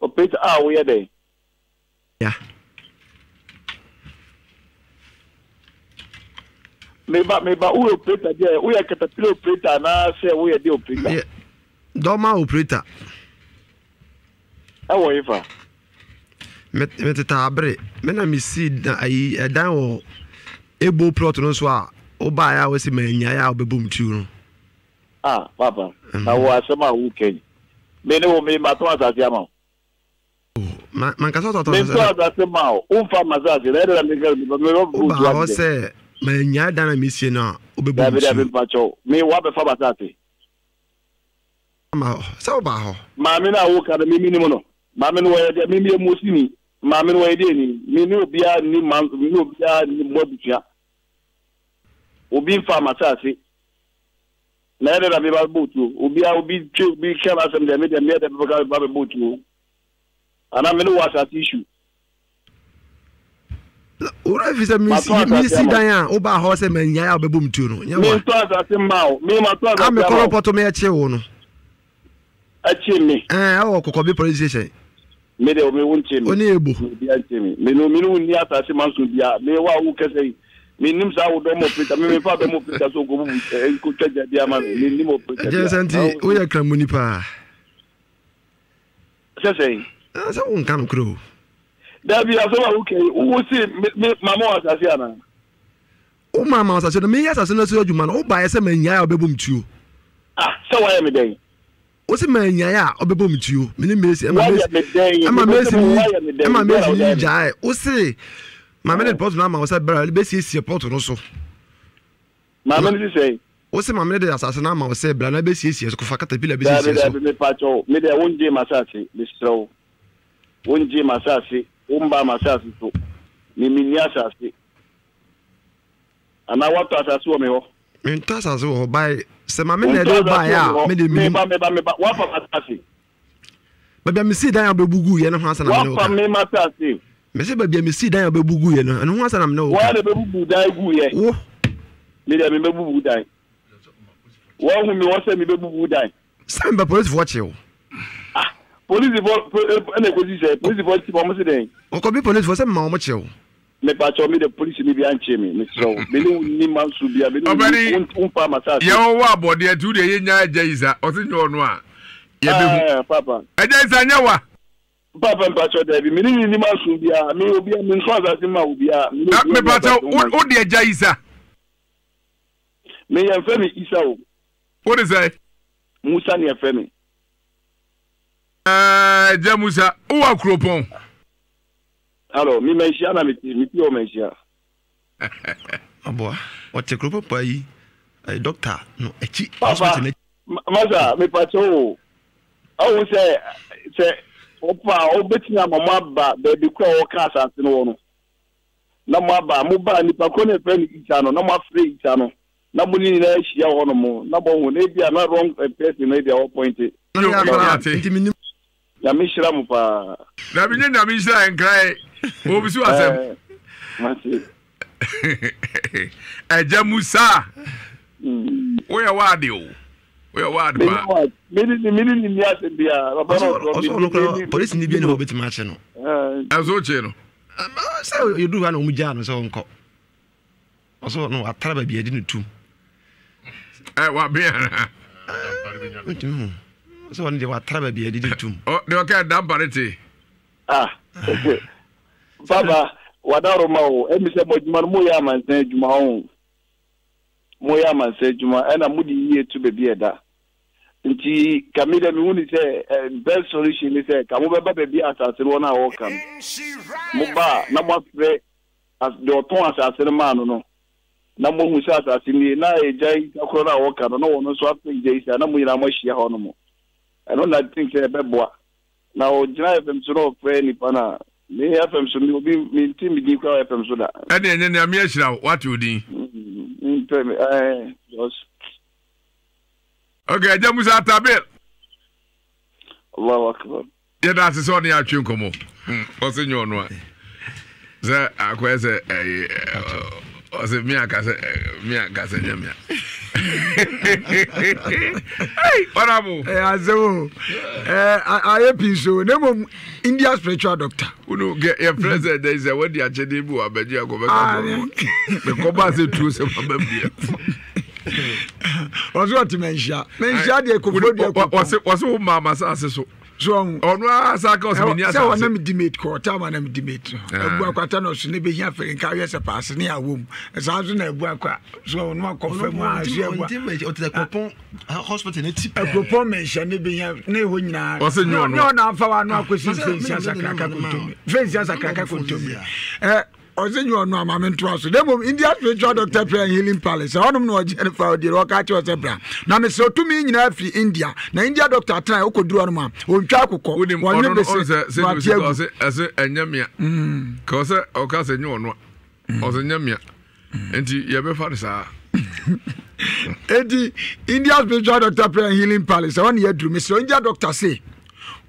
[SPEAKER 2] operator a woyɛ dɛ. ya.
[SPEAKER 4] meba meba woyɛ operator deɛ woyɛ katapila operator anaasɛ woyɛ de operator
[SPEAKER 2] dɔma operator ɛwɔ yi fa meteta abere mena mesi ɛdan eh, wɔ ebo plot no so a wobaeɛ a wɔsi manyaeɛ a wobɛbɔ m tuo no
[SPEAKER 4] ah papa na wɔ asɛm a woka yi me ne wo me matɔ asase ama wo
[SPEAKER 2] oh, mankasa tɔtɔmetɔ
[SPEAKER 4] asase ma wo womfa masase na ɛdena mekabaa hɔ sɛ
[SPEAKER 2] manyae dan a mesie no a wobɛbɔ
[SPEAKER 4] m tuo me woabɛfa basase ma hɔ sɛ wo ba hɔ maame no a woka no memi nim no maame no wɔyɛ deɛ memyɛ mosini maame no wɔyɛ deɛ ni mene obiaa nni ma mene obiaa nni mmɔ abusua obi mfa masase na ɛdɛ na meba bɔ tuo obiaa obi twe obi ka no asɛm deɛ medeɛ meɛ dɛ mebɛka ba bɛbɔ tuo anaa mene wɔ asase issue
[SPEAKER 2] wúrọ̀ fi sẹ́ mi si dan a ó bá a hɔ sẹ́ mɛ nyà yà ó bɛ bɔ mu tuo no. mi n tó
[SPEAKER 4] asase ma o mi ma tó asase ma o. àmì kọ́lọ́ pọ̀tọ́
[SPEAKER 2] mi ẹ̀ kye wò no akyi mi. ɛɛ eh, awɔ kɔkɔ bi police station. mi de o wun kye mi. o ni ebo. mi bi an kye mi
[SPEAKER 4] mi ni mi ni wun ni asase ma sun bia mi wa awu kɛsɛ yi mi nim sa awu dɔ mo pita mi mi fa bɛ mo pita so ko bubu ɛ ko kɛ jɛ di a ma mi ni mo pita. jɛnsɛn ti o
[SPEAKER 2] yɛ kan mu ni paa. sɛsɛ yi. ɛɛ ah, sɛ n kan kuro. dabi asɔrɔ awu kɛ yi si mi mamu asase ana. o maa ma asase na mi yi asase na se ɔjuma na o ba ayɛ sɛ mɛ nya ya o bɛ bɔ mu tuyo. ah sɛ wa yɛ mi dɛ yi o si ma nya ya ọbẹ bọ mi tu yo mi ni mesi ẹma mesi mi ẹma mesi mi gya ẹ o si maame ne pọtù náà ma ọsẹ bẹrẹ ẹ bẹ si esi pọtù no so. maame ne sise. o si maame ne de asase náà ma ọsẹ bẹrẹ si esi kofa katapila bẹ si esi so. dabi
[SPEAKER 4] dabi mi mi dẹ o n jẹ masasi mi sẹrẹ o o n jẹ masasi o n ba masasi so mi mi ni asase ana wa tọ asase wọ mi hɔ.
[SPEAKER 2] mi n tọ asase wọ hɔ báyìí sɛ maame na ɛde ɔbaeɛ a mede mnim baabia mesii dan a wobɛbugu yɛ no ho asa na mene woka mesɛ baabia mesii dan a wobɛbugu yɛ no ɛno ho asa na mene wokawo medeɛ
[SPEAKER 4] mebɛbubu dan wɔhu me wɔ sɛ mebɛbubu dan sɛ mebɛ polisifoɔ kye wo polisifoɔ ɛna ɛkɔsi sɛ polisifoɔ kyi ma ɔmo se dɛn ɔkɔbi polisifoɔ sɛ mema ɔmo kye wo mepatsɔ mi de polisi mi bi an tse mi misirɔ mi ni ni ma su bi a mi ni n pa masa. yàwó
[SPEAKER 1] wà bọ̀dẹ̀ tu de yé nya ẹ̀jẹ̀ yìí sa ọtí nyọ̀ nù a. yẹ bẹ
[SPEAKER 4] hu ah, papa. ẹ̀jẹ̀ yìí sa nyẹ wa. papa mepatsɔ dẹbi mi ni ni ma ah, su bi a mi obi a mi n sọ asase ma obi a. mepatsɔ o de ẹ̀jẹ̀ yìí sa. mi yẹn fẹ́ mi isa o. o de sẹ́. musa ni ẹ fẹ́ mi.
[SPEAKER 1] ẹ̀ẹ́dẹ́ eh, musa ó wà kúrò pọ́n
[SPEAKER 4] alo mimenhyia na meti meti o menhyia
[SPEAKER 2] aboa ɔte kuro papa yi dɔkta no akyi
[SPEAKER 4] hospital masa mepakyɛ o ahu sɛ sɛ ɔpa wobɛtumi ama mo aba baabi kora wɔka asase no wɔ no na mo aba mobaa nnipa kɔ ne ɛfrɛ no ita no na moafrɛ ita no na mo ne nyinaa ahyia hɔ no mo na bɔhu na ebia na wrong person no ebia wɔpɔinte nyame hyira mo paa
[SPEAKER 1] dabi ne nyame
[SPEAKER 4] hyira nkrae
[SPEAKER 1] obisu asɛm ɛgya musa woyɛ waade o woyɛ waade paa
[SPEAKER 2] polisi ni bia ne wɔbɛtumi akye no ɛso kye no sɛ yɛduru hɔ na ɔmu gyaa no sɛ ɔnkɔ ɔso no atara baabi adi no tum wabe ana ntumi ho sɛ ɔno deɛ watara baabi adi no tum deɛ ɔka dampare te
[SPEAKER 4] baba wadaro ma o emi sɛ mo adwuma no moyɛ amansan adwuma amansan adwuma ɛna yie to baabi ɛda nti kame dɛ mehu sɛ solution sɛ ka baabi asase no a wɔka no baa na moafrɛ deɛ ɔtɔn asase no maa no no na mohu sɛ asase no na ɛgya e korɔ no a wɔka no na wɔno nso afrɛ gya isa na mo nyinaa moahyia hɔ no ɛno na sɛ ɛbɛboa na ɔgyina fm so na ɔfrɛ no a mi fm so mi obi mi ti mi di kura fm so da.
[SPEAKER 1] ẹni ẹni ẹni ami ẹsira wati o din. n tẹ mi ẹ jọs. ok ẹ jẹ musa tabil. allahu da ase sẹ ọ ni atwi nkọmọ ọsẹ nyẹ ọnu a sẹ akọ ẹ sẹ ẹ ẹ ọsẹ mi akasẹ ẹ mi akasẹ
[SPEAKER 3] ɔnabo ɛ asɛm ɛ ayɛ pii so ne mom india spiritual doctor. wúni kẹ yẹ fẹrẹ sẹ dẹ
[SPEAKER 1] sẹ wọn di akyẹdẹ bi wà abẹjú yà kọ bẹ ká bọ
[SPEAKER 3] mẹ kọ bá sẹ tuo sẹ wọn bẹ bi yẹ. ɔsɛ ɔte manhyia manhyia deɛ kɔfɔ deɛ kɔfɔ wɔse wo maama sɛ so sɔn. ɔno asa ka ɔsɛ mini asa. sɛ wɔn nam dimate kɔ ɔtaa ma nam dimate. ebu akwata na ɔsɔ ne bɛ hiya fɛrɛ nka ayɛ sɛ paase ne awɔ mu ɛsan so na ebu akwa sɔn ɔno akɔ fɛm a ɛsɛ ɛbu a. ɔtɛ kuropɔn hospital ne ti pɛɛ. kuropɔn mɛnhyɛn ne bɛ hiya ne ho nyinaa. ɔsɛ nyɔɔ no. ne ɔna afa wa ano akɔsi fɛnsi asa kankan kontomi fɛnsi asa kankan kontomi ɔsɛ nyɛ ɔno ama me ntoa so na mmom india spiritual doctor prayer and healing palace ɔnom na ɔgye ne fa ɔdeɛ wɔka kyerɛ ɔsɛ bra na mesɛ ɔtumi nyinaa firi india na india doctor atena wokɔduru ɔnom a ɔntwa akokɔ wɔnye
[SPEAKER 1] bɛsɛ ɛnyɛ mea mm. ka ɔsɛ ɔka sɛ nyɛ ɔno a mm. ɔsɛ nyɛ mea mm. nti yɛbɛfa no saa
[SPEAKER 3] enti india spiritual doctor prayer and healing palace ɛwɔ ne yɛaduru mesɛ india doctor se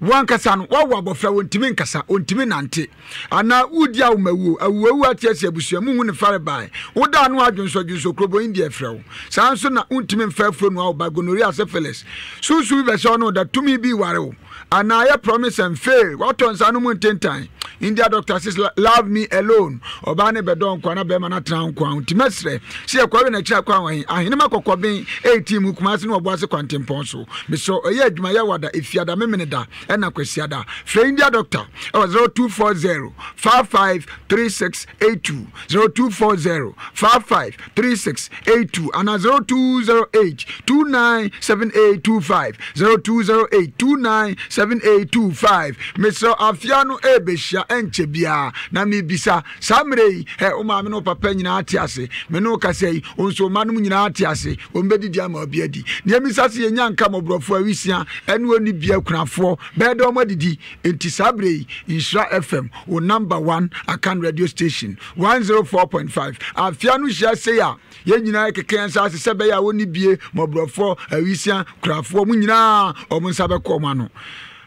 [SPEAKER 3] wankasa no wawo abɔfra wɔntumi nkasa ɔntumi nante anaa wodi a womawuo awuawu atiasi abusua muhu ne fare bae woda no adwonsɔadwonsɔ kurobɔn deɛ frɛ wo saa nso na wontumi mfa afuo no a ba gonoria syphilis sunsum bi bɛhyɛ da tumi bi ware wo anaa yɛ promise and fail woatɔ nsa no mu ntentan india doctor says love me alone ɔbaa ne bɛdɔ nkwa na bɛrima no atena nkwa nti mɛserɛ sɛ yɛkɔbe n'akyiri akɔ awan ahene ma kɔkɔ ben ɛɛtim mu kumase ne wɔboase kwantempɔn so mesɛ ɛyɛ adwuma yɛwada ɛfiada memene da ɛna kwasiada frɛ india doctor ɛwɔ 0240 553682 0240 553682 ana 0208 297825 0208 297825 mesɛ afia no ɛbɛhyi yɛnhyia ɛnkyɛ biara na mebisa saa mmerɛ yi ɛ wo maame ne wo papa nyinaa te ase me ne wo kasa yi ɔnso ma nom nyinaa te ase ɔmbɛdidi ama obi adi neɛ misa sɛ yɛnya nka mmɔborɔfoɔ awisia ɛne ɔni bia akunafoɔ bɛɛ dɛ ɔmɔ adidi enti saa berɛ yi nhyira fm wo number one akan radio station 104.5 afia no hyia sei a yɛn nyinaa kekɛ nsa ase sɛ bɛyɛ a wɔni bie mmɔborɔfoɔ awisia kurafoɔ mu nyinaa ɔmo nsa bɛkɔ ɔmo ano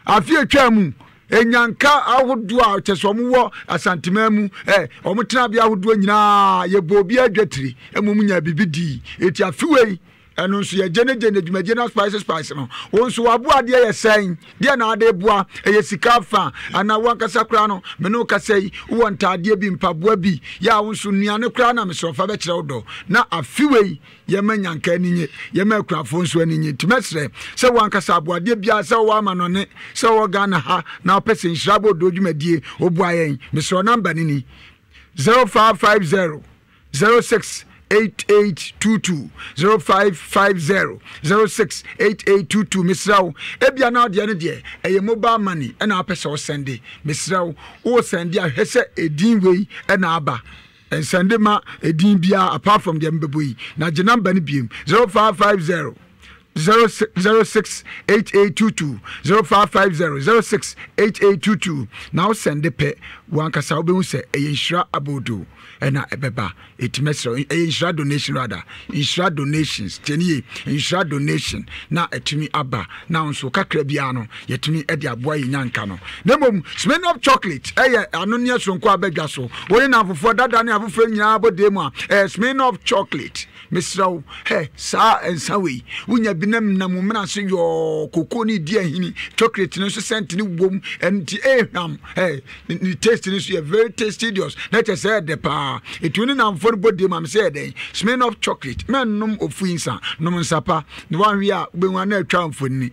[SPEAKER 3] afia twa mu ɛnyanka ahodoɔ a kyɛ sɛ ɔmowɔ asantemaa mu ɔmotena bi ahodoɔ nyinaa yɛbɔ obi adwatiri mmom nya biribi dii ɛti afewei ɛno nso yɛgyenegyene dwumagyina spice spice no wo nso wabo adeɛ yɛ sɛn deɛ na ade boa ɛyɛ sika fa anaa woankasa koraa no me ne wokasa yi wowɔ ntaadeɛ bi mpaboa bi yɛ a wo nso nnuane koraa na mesorɔfa bɛkyerɛ wo dɔ na afiwei yɛma nyanka ani nye yɛma akurafoɔ nso ani nye nti mɛserɛ sɛ woankasa aboadeɛ biara sɛ wowɔ ama nɔne sɛ wowɔ ghana ha na wopɛ sɛ nhyira bɔ ɔdɔ dwumadie woboa yɛn mesorɔ namba no ni zero six. 8822 0550 068822 mesrɛ wo ebia na wodeɛ no deɛ ɛyɛ mobile money ɛna wapɛ sɛ wosɛnde mesrɛ wo wowɔ sɛnde a hwɛ sɛ ɛdin wei ɛna aba nsɛnde ma ɛdin biara apart from deɛ mbɛbɔ yi na gye namba no biom 0550 068822 0550 068822 na wosɛnde pɛ wankasa wobɛhu sɛ ɛyɛ nhyira abodoo ɛna ɛbɛba ɛtumi srɛ ɛyɛ nhyira donation rather nhyira donations tiɛni yɛ donation na ɛtumi aba na nso kakra biara no yɛtumi ɛde aboa yɛ nyanka no na mmom smirnoff chocolate ɛyɛ ano ne asonko abɛdwa so wɔne namfofoɔ dada ne afoforɔ nyinaa bɔdeɛ mu a ɛyɛ smirnoff chocolate mesrɛ wo hɛ saa nsa wei wonya bi nam nam mmena so yɔɔ koko ne di ahini chocolate no nso sɛnt ne wom ɛnti ɛhwam hɛ ne taste no nso yɛ very tastidious na kyɛ sɛ ɛdɛ paa paa ɛtumi ne namfoɔ no bɔdie ma me sɛ ɛdɛn smin of chocolate mɛnnom ɔfu nsa nom nsa pa na woanwe a wobɛhu na atwa mfonni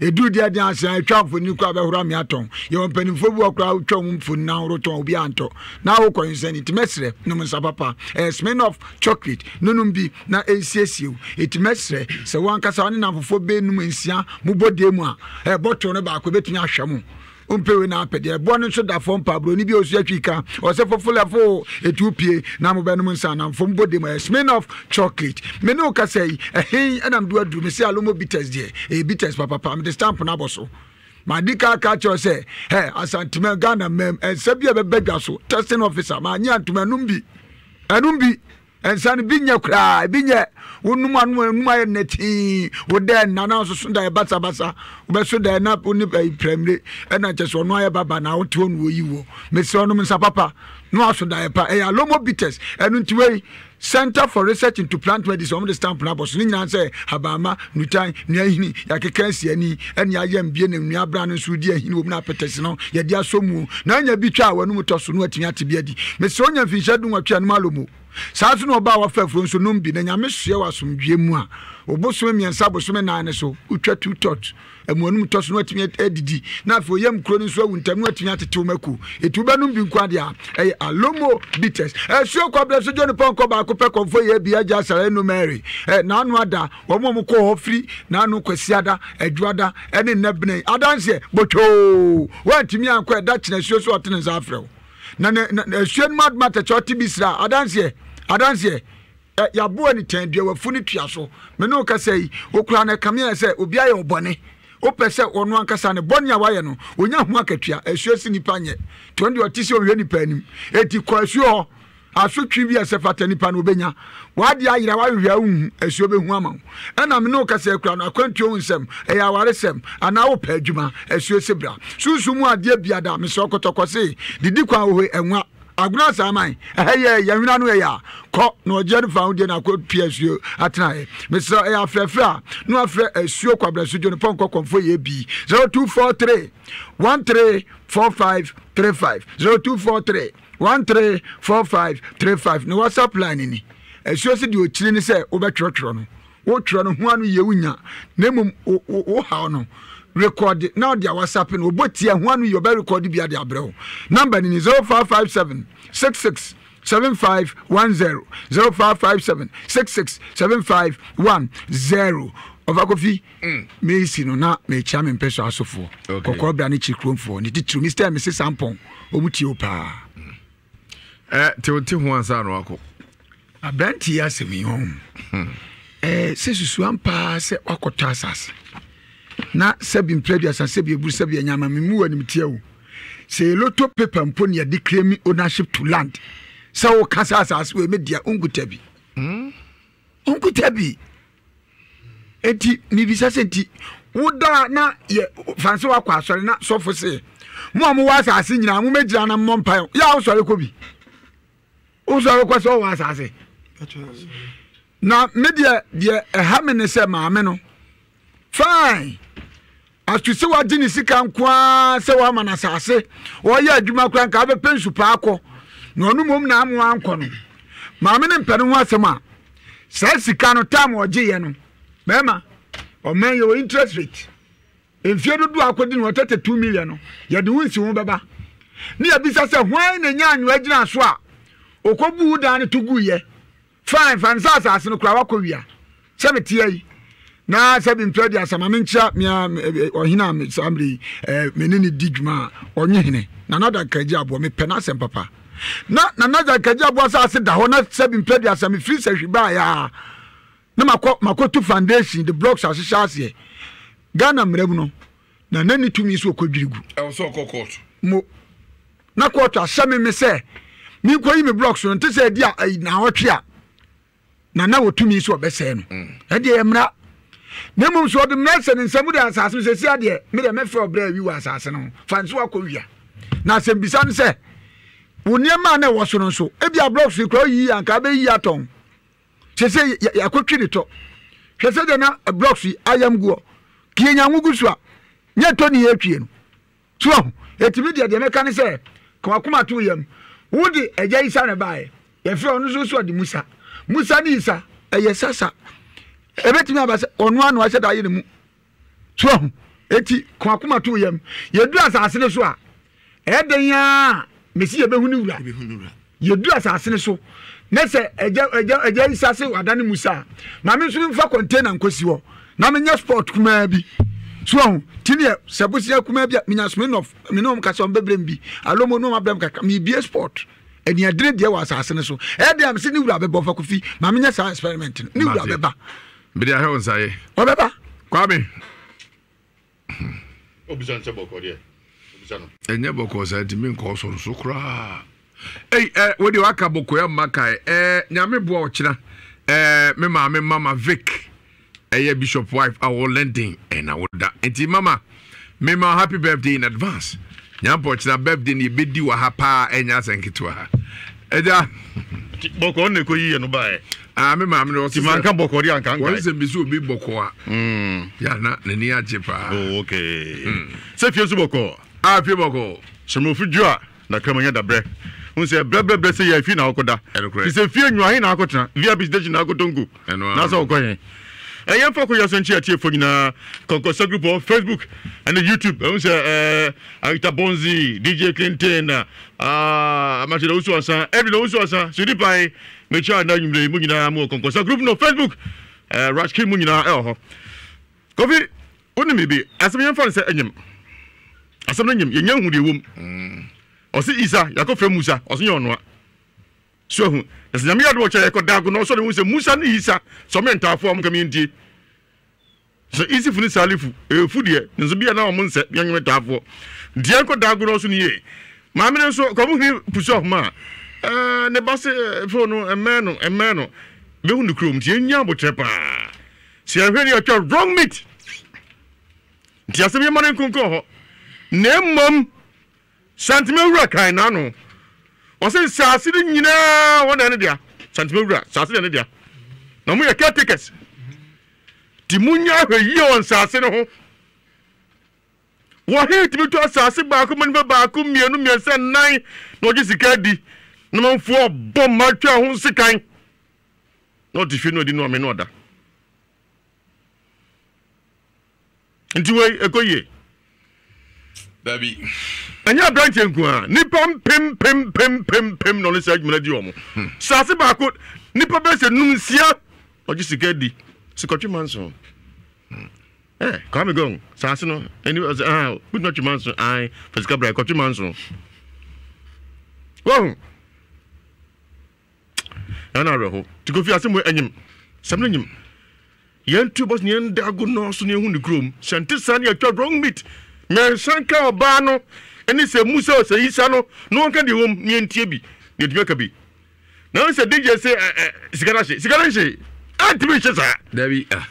[SPEAKER 3] ɛduru deɛ de asena atwa mfoni kora bɛhora me atɔn yɛwɔ mpanimfoɔ bi wɔkora wotwa mu mfoni na ahoro tɔn obi antɔ na wokɔ nsɛne nti mɛserɛ nom nsa papa ɛyɛ smin of chocolate nonom bi na ɛnsiesie wo ɛti e mɛserɛ sɛ woankasa wo ne namfofoɔ bɛnum nsia mobɔdeɛ mu a ɛbɔtoo eh, no baako bɛtumi ahwɛ mo mpɛwe na apɛdeɛ boɔ no nso da fam pabroni bi ɔsu atwi ka ɔsɛ fofolɛfo ɛtu pie na mobɛnom nsa namfom bode mu smin of chocolate me ne wo kasa yi ɛhen ɛnam de aduru me sɛ alomo bites deɛ ɛyɛ bites papapa mede stamp no abɔ so maadi ka ka kyerɛ sɛ hɛ asantema ghana mam ɛnsɛ bi a bɛbɛ dwa so testing officer maanyɛ antomanum bi ɛnom bi nsa no bi nyɛ koraa bi nyɛ wonum ano anum ayɛ nnatii wo dɛ nna na soso da ɛbasabasa wobɛso da ɛna wone prɛmire ɛna kyɛ sɛ ɔno ayɛ baba na wote hɔ no wɔyi wɔ mesrɛ ɔnom nsa papa na waso daeɛ pa ɛyɛ alomo bites ɛno nti wei center for research into plant medicine ɔmo de stamp na abɔ so ne nyinaa sɛ habama nutan nuahini yakeka asiani ɛne ayɛ mbie na nnua abira no nso di ahini wɔm na apɛtɛsi no yɛde asɔ mu bi twa a wɔn anom tɔ so no atumi ate bi adi mesɛ onya mfinhyia dum wɔtwe anum alomo saa so na ɔbaa wafa afuro nso nom bi na nyame soɛ wɔ asomdwie mu a ɔbosome mmiɛnsa abosome nan ne so wotwa two tot amuanum tɔ so no atumi adidi na afei oyam kuro no nso awu ntam no atumi atetew mako ɛti wobɛnom bi nko adeɛ a ɛyɛ alomo bites ɛsuo kɔbrɛ so dwone pɔnkɔ baako pɛ kɔmfo yɛ bia gya sara no mary naano ada wɔma mu kɔ hɔ firi naano kwasi ada adwoada ɛne nnɛbene adanseɛ botwoo woantumi ankɔ ɛda kyena asuo so ɔte ne nsa afrɛ wo na asuo no mu adoma tɛkyɛ ɔte bi sra adanseɛ adanseɛ yaboa ne tɛn dua wafu ne tua so me yi wokura no ɛkame ɛ sɛ obiayɛ wɔbɔne wopɛ sɛ ɔno ankasa ne bɔne a wayɛ no ɔnya ho akatua asuo si nipa nyɛ tɔn deɛ ɔte sɛ ɔhwɛ nipa anim ɛti kɔ asuo hɔ asotwi bi a sɛ fata nipa no wobɛnya wade ayera wawewia wohu asuo bɛhu ama wo ɛna mene wo akura no akwantuo wo nsɛm ɛyɛ awaresɛm anaa wopɛ adwuma asuo se bra sunsum mu adeɛ biada mesɛ ɔkɔtɔkɔ se didi kwan wɔ hɔ agbona asaman ɛhɛ yɛ yɛnwena no ɛyɛ a kɔ na ɔgye no fa ho deɛ na akɔtua asuo atenaeɛ mesrɛ ɛyɛ afrɛfrɛ a na wafrɛ asuo kwabrɛso dwo no pɔnkɔ kɔmfo yɛ bi 0243 134535 0243 134535 na whatsapp line ni asuo so deɛ ɔkyiri ne sɛ wobɛtwerɛtwerɛ no wotwerɛ no ho ano yɛ wonya na mmom wohaw no record na ɔde a whatsapp no ɔbɔ tie ho ano yi ɔbɛ record bi ade abrɛ wo number no ni 0557 66 7510 0557 66 7510 ɔfa kofi mm. meesi no na mekyia me mpɛ so asofoɔ okay. kɔkɔɔ bra ne kyiri kuromfoɔ ne titiri mr mese sampɔn ɔmu tie wo paa mm. eh, tewote ho ansa no akɔ aberantie asɛm yi hɔ hmm. eh, sɛ susua mpaa sɛ woakɔtɔ asase na sɛbi mprɛduasa sɛbi eburu sɛbi anyama memu wɔ animtia o sɛ eloto paper mpo ne yɛde mi ownership to land sɛ woka sɛ asase wei media onkuta bi hmm? onkuta bi enti mebisa sɛ nti wodaa na yɛ fanse wakɔ asɔre na sɔfo se mo a mowɔ asase nyinaa momɛgyina na mmɔ mpae yɛ wosɔre kɔ bi wosɔre kɔ sɛ wowɔ asase na me deɛ deɛ ɛha me ne sɛ maame no fine atwi sɛ wagye ne sika nko ara sɛ wama no asase wɔyɛ adwuma kora nka wobɛpɛ nsu paa kɔ na ɔno mmom na amoa nkɔ no maame ne mpɛ no ho asɛm a saa sika no tam ɔgyeeɛ no bɛrima ɔman yɛwɔ interest rate mfie dodoɔ akɔdi no wɔtɛtɛ 2 million no yɛde ho nsi ho bɛba ne yɛbisa sɛ hwan na ɛnya anwea gyina so a ɔkɔbu dan no to guiɛ fine fa ne sɛ asase no kora woakɔ wia sɛ meteɛ yi na sɛ bi mpɛ de asama me nkyia eh, mia eh, ɔhene a samre mene eh, ne di dwuma a ɔnye hene nanada kagye aboa mepɛ no asɛm papa na nanada kagye aboa sɛ ase da hɔ na sɛ bi mpɛ de asama mefiri sɛ hwe baeɛ na makɔ makɔto foundation the blocks ahyehyɛ aseɛ ghana mmerɛ mu no na nani tumi so ɔkɔdwiri gu ɛwɔ sɛ ɔkɔ court mo na court ahyɛ me me sɛ menkɔyi me blocks no nte sɛ adi a naawɔtwe a na na wɔtumi so ɔbɛsɛe no mm. ɛdeɛ yɛ mmara na mmom nso, ɔde mmira sɛ ne nsɛm de asase no sɛsi adeɛ mede mɛfɛ ɔbrɛ awi wɔ asase no fa nso akɔ wia na asɛmbisa no sɛ wo nneɛma a na so no nso ebi ablɔk so kura oyi anka abɛyi atɔn kyɛ sɛ yɛakɔtwi ne tɔ hwɛ sɛ deɛ na blɔk so ayam guɔ kie nyanwo gu so a nyɛ tɔ ne yɛatwie no so ahu ɛtumi deɛ deɛ mɛka ne sɛ kɔmakoma to yam wode agya isa ne baeɛ yɛfrɛ ɔno nso so ɔde musa musa ne isa ɛyɛ sasa ebetumi aba sɛ ɔno ano ahyɛ da ayɛ ne mu so ahu eti kɔnkoma to yam yɛdu asase ne so a ɛyɛ den yaa mesi yɛbɛhu ne wura yɛdu asase ne so ne sɛ ɛgya ɛgya ɛgya isa se wada maame nso nfa kɔntena nkosi hɔ na menyɛ sport kumaa bi so ahu tini yɛ sɛbusia kumaa bi a menya smirnoff mena wɔn kasa wɔn bɛbrɛ mu bi alomo ne wɔn abɛm kakra meebie sport ɛniadire deɛ wɔ asase ne so ɛyɛ den a mesi ne wura bɛbɔ fa kofi maame nyɛ saa experiment ne wura bɛba.
[SPEAKER 1] mede ahɛ wo nsaeɛ
[SPEAKER 3] ɔbɛba kwame
[SPEAKER 1] ɛnyɛ bɔkɔɔ saa ntimi nkɔɔ so nso koraa ei eh, wode waka bɔkɔɛ mma kae eh, nyame boa ɔkyena eh, me maame mama vic ɛyɛ bishop wife a wɔ london ɛna woda nti mama mema happy birthday in advance nyampɔ ɔkyena birthday ne yɛbɛdi wɔ ha paa ɛnyɛ asɛnketewa ha ɛgya bɔkɔɔ ne kɔyiyɛ no baɛ Ah, Ame mi maa mi hmm. na ɔsi sɛ timanka bɔkɔ di anka nka wɔn sɛ obi bɔkɔ a yana n'ani agye paa oh, okay hmm.
[SPEAKER 5] sɛ fie so bɔkɔ aa fie bɔkɔ sɛmɔfi ju a na kama nyɛ dabrɛ n sɛ brɛbrɛbrɛ sɛ yɛ fi na akɔda sɛ fie nwahi na akɔtena via bi station na akɔtɔnko n'asɛ ɔkɔ yɛn ɛyɛ mfa kɔyɛ sɛ nkyi atiefoɔ nyinaa kɔnkɔsa group wɔ facebook ɛne youtube ɛhu sɛ arita bonzi dj clinton amakyerɛ wo so ɔsa ɛbi na wo so ɔsa sodi mekyɛ na nwummerɛ mu nyinaa mu wɔ kɔnkɔn sɛ group no facebook uh, eh, rashki mu nyinaa ɛwɔ eh, hɔ oh, oh. kofi wonim biribi asɛm yɛmfa no sɛ anyim asɛm no nyim yɛnya hu deɛ ɛwom ɔse isa yɛakɔfrɛ musa ɔso nyɛ ɔnoa so ahu na sɛ nyame yɛ adoɔ kyɛ yɛkɔda ago na ɔsɔre hu sɛ musa ne isa sɛ ɔmɛ ntaafoɔ a ɔmka mentie sɛ isifo ne salifu ɛfu eh, deɛ nso bia na ɔmo nsɛ bianwene taafoɔ deɛ nkɔda ago na ɔso no yie maame no nso kɔmohwe pusu ahoma a Ah, ne ba se eh, fo no mmɛn eh, no mmɛn eh, no mehu ne kurom nti enya abotire paa si ahwɛ ne ɔtwa wrong meat nti asɛm yɛ ma ne nkonkɔn hɔ na mmom santimi awura kan n'ano wɔsɛ nsaase no nyinaa wɔn na ne dea santimi awura saase na ne dea na mo yɛ caretakers ti mo nya ahwɛ yie wɔ nsaase no ho wɔhe tumi to asase baako mu nipa baako mmienu mmiɛnsa nnan na ɔgye sika di nomanfoɔ ɔbɔ mmaa twa ho nsikan na ɔte hwɛ no ɔdi no ɔme no ɔda nti wei ɛkɔ yie dabi ɛnyɛ aberanteɛ nko a nipa mpempempempempem na ɔno sɛ adwuma no di ɔmo hmm. saase baako nipa bɛɛ sɛ num nsia ɔgye sika di sikɔtwe ma nso hmm. ɛ kwame gong saase no ɛni ɔsɛ ah wotuma twe ma nso ae fɛ sika bra ɛkɔtwe ma nso wɔn ɛna awerɛho nti kofi asɛm anyim sɛm no nyim yɛntu bɔ so yɛnda ago nɔɔso ne ɛhu ne kurom sɛ nte saa ne yɛtwa wrong meat mɛnhyɛ nka ɔbaa no ɛne sɛ mu sɛ ɔsɛ yisa no na wɔnka deɛ wɔm ne yɛntie bi ne yɛtumi aka bi na sɛ dj sɛ sika no hye sika no hye antimi nhyɛ saa dabi ah.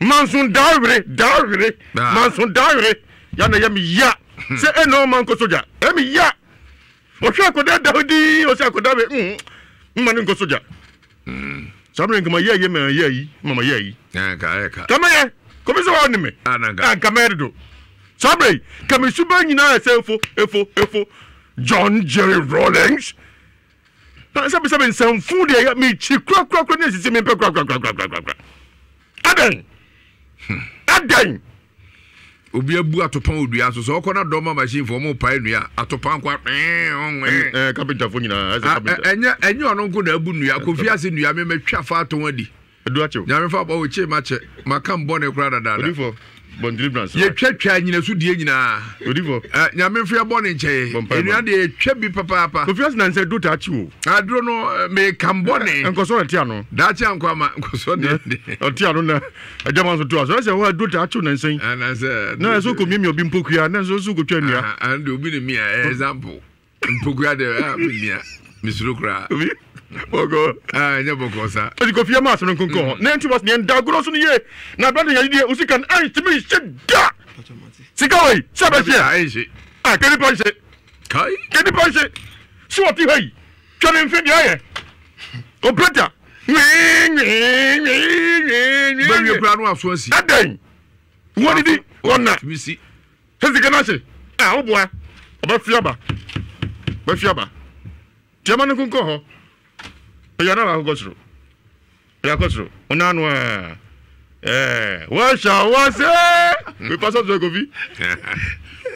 [SPEAKER 5] manso daa were daa were ah. manso daa were yɛna yɛ meya hmm. sɛ ɛna ɔma nkɔ sogya ɛmeya ɔhwɛ akɔda da dii ɔsɛ akɔda bɛ hmm, mma ne nkɔ sogya saa mmerɛ nkama yɛ yɛ mɛn yɛ yi mama yɛ yi kama yɛ kɔmi sɛ wɔn nimɛ nkama yɛ dodo saa mmerɛ yi kama suba nyinaa sɛ efo efo efo john jerry rawlings sɛbi sɛbi nsɛmfu deɛ mi kyi kura kura kura ne sisi mi mpɛ kura kura kura kura kura
[SPEAKER 1] adan adan. Hmm obi abu atopan odua so sɛ ɔkɔ na dɔm a machine fo ɔmo pa nnua atopan kɔ ɛɛ kapintafo nyinaa ɛnyɛ ɛnyɛ ɔno nko na abu nnua kofi ase nnua mi ma twa fa ato wɔn adi nyame fa bɔ wɔ kye ma kyɛ ma ka mbɔ ne kora dadaada bɔn deliverance right. yɛtwatwa nyinaso die nyinaa odifo uh, nyame mfe ɛbɔ ne nkyɛe ɛnua de yɛtwa bi papaapa kofiase na nsɛ dota akyi o aduro no mekambɔ ne nkɔsɔ na tia no daakye ankɔ ama nkɔsɔ de
[SPEAKER 5] ɔtia no na agyama nso to a so ɛsɛ hɔ a dota akyew na nsɛn na ɛso kɔmiamia obi mpokua na
[SPEAKER 1] nso so kɔtwa nnua ande obi ne mia example mpokua de mia mesuro koraa bɔkɔ aa ah, nye bɔkɔ sa.
[SPEAKER 5] o ti ko fiyɛ maa sɔrɔ nkunkun hɔ mm. ne ntoma nin n da golo sunu ye na bɛn yɛrɛ de ye o si ayi timi se da sika ah, wo yi se bɛ se. ayi se. a kɛli pa se. kayi. kɛli pa se siwɔ ti hɛyi
[SPEAKER 1] tɔni nfin de y'a yɛ o bɛ ta. bɛn ye kura n'u y'a sɔn si. ɛdɛn wɔni di wɔn na sisi bɔ
[SPEAKER 5] a o bɛ fiyɛ o bɛ fiyɛ ba cɛman ni kunkun hɔ. ɛyɛ ɔno baako kɔ soro ɛyɛ akɔ soro ɔno ano ɛɛ
[SPEAKER 1] ɛɛ wɔhyɛ wɔsɛ wípasɛ sɔ kofi.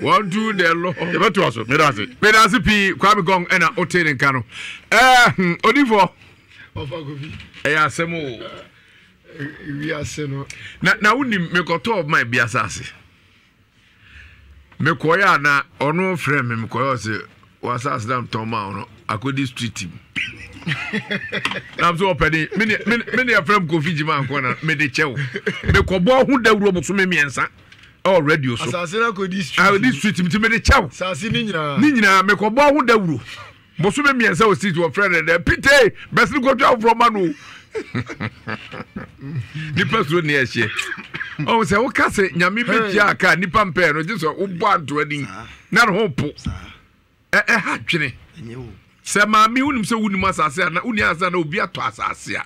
[SPEAKER 1] wɔn tu de lɔ. yɛbɛ tu aso mmiri ase. mmiri ase pii kwami gɔn ɛna o te ne nka no ɛɛ onifɔ. ɔfa kofi. ɛyɛ asɛm o. wi ase no. na na wo nim mekɔtɔ ɔma ebi asase na street mu. nam sɛ ɔpɛde mene afrɛ m kofi gyima nkɔ na mede kyɛ wo mekɔbɔ ho dawuro bosome mmiɛnsa ɛwɔ radio so ade street ah, mti mede kyɛ wo ne nyinaa mekɔbɔ ho dawuro bosome mmiɛnsa wɔ street wɔfrɛ ne dɛ pite bɛsene kɔtwa woforɔ ma no nipa suro ne ɛhyeɛ ɔhu sɛ woka se nyame bɛgyia a kaa nipa mpɛɛ no gye sɛ wobɔ antoa din na ne ho po ha, dwene sɛ maame wonim sɛ wonim asase ana woni asase na obi atɔ asase a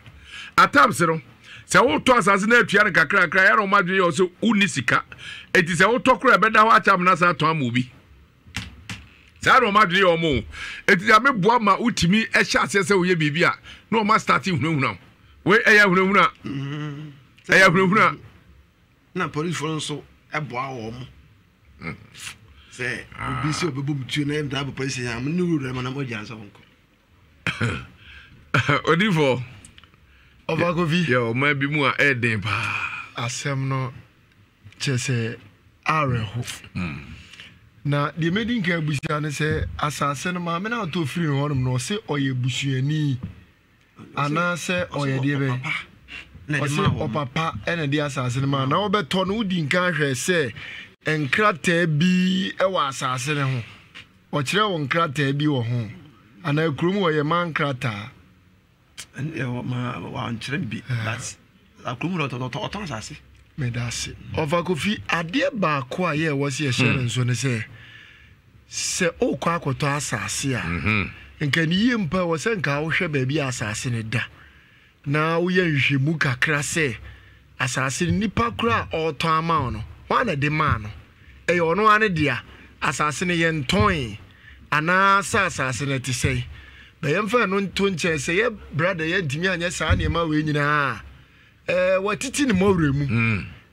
[SPEAKER 1] atams no sɛ wotɔ asase na atua no kakrakra ɛna ɔma adwene yɛ sɛ wonni sika enti sɛ wotɔ kora ɛbɛda hɔ akyam no asan atɔ ama obi saa na ɔma adwene yɛ ɔmo enti sɛ meboa ma wotumi ɛhyɛ aseɛ sɛ woyɛ biribi a na ɔma starte hunahuna wei ɛyɛ hunahuna mm-hmm.
[SPEAKER 2] ɛyɛ hunahuna na policefoɔ nso ɛboa wɔ mo mm sɛ ah. obi sɛ ɔbɛbɔ mutuo na ɛmta abɔpɛ sɛ ame ne wurura ma na mɔgya nsa wonkɔ
[SPEAKER 1] odifoɔ ɔfaako fi yɛ ɔma bi mu a ɛden
[SPEAKER 6] paa asɛm no kyerɛ sɛ awerɛho hmm. na deɛ mɛdi nka abusua ne sɛ asase no maame no atɔ firi no hɔnom na ɔse ɔyɛ busuani anaasɛ ɔyɛ deɛ bɛ ɔse ɔpapa ɛna de asase no ma na wobɛtɔ no wodi nka hwɛ sɛ nkrataa bi wɔ asase ne ho ɔkyerɛ wɔ nkrataa bi wɔ ho anaa kurom wɔ yɛ ma
[SPEAKER 2] nkrataa. nkyerɛ bi akurom dɛ ɔtɔn asase.
[SPEAKER 6] meda ase ɔfa kofi adeɛ baako a yɛ ɛwɔ se yɛhyɛ no hmm. nso ne sɛ sɛ wokɔ akɔtɔ asase a mhm. nka ne yie mpa wɔ sɛ nka wohwɛ baabi a asase no da na woyɛ nhwehwɛmu kakra sɛ asase no nipa kora a ɔretɔn ama wo no hwan na de maa no ɛyɛ ɔno ara ne asase no yɛ ntɔn anaa sɛ asase no te sɛ bɛyɛmfa no nto nkyɛn sɛ yɛ brada yɛntumi anyɛ saa nneɛma wei nyinaa ɛɛ wɔtete ne mɔwerɛ mu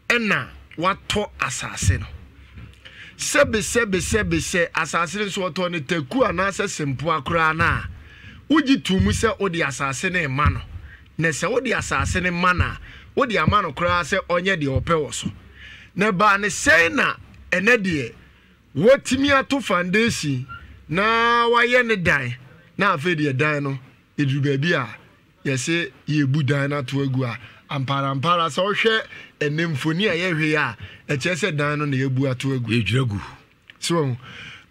[SPEAKER 6] ɛna watɔ asase no sɛbesɛbesɛbesɛ asase no nso wɔtɔ no taku anaasɛ sempoa koraa no a wogye to mu sɛ wode asase no ma no na sɛ wode asase no ma no a wode ama no koraa sɛ ɔnyɛ deɛ ɔpɛ wɔ so na ɛbaa ne sɛn na ɛnɛ deɛ wɔtumi ato foundation na wayɛ ne dan na afei deɛ dan no ɛduru baabi a yɛsɛ yɛbu dan no ato agu a amparampara sɛ wohwɛ ɛnɛ mfoni a yɛhwɛ a ɛkyerɛ sɛ dan no na yɛbu ato agu yɛdwira gu so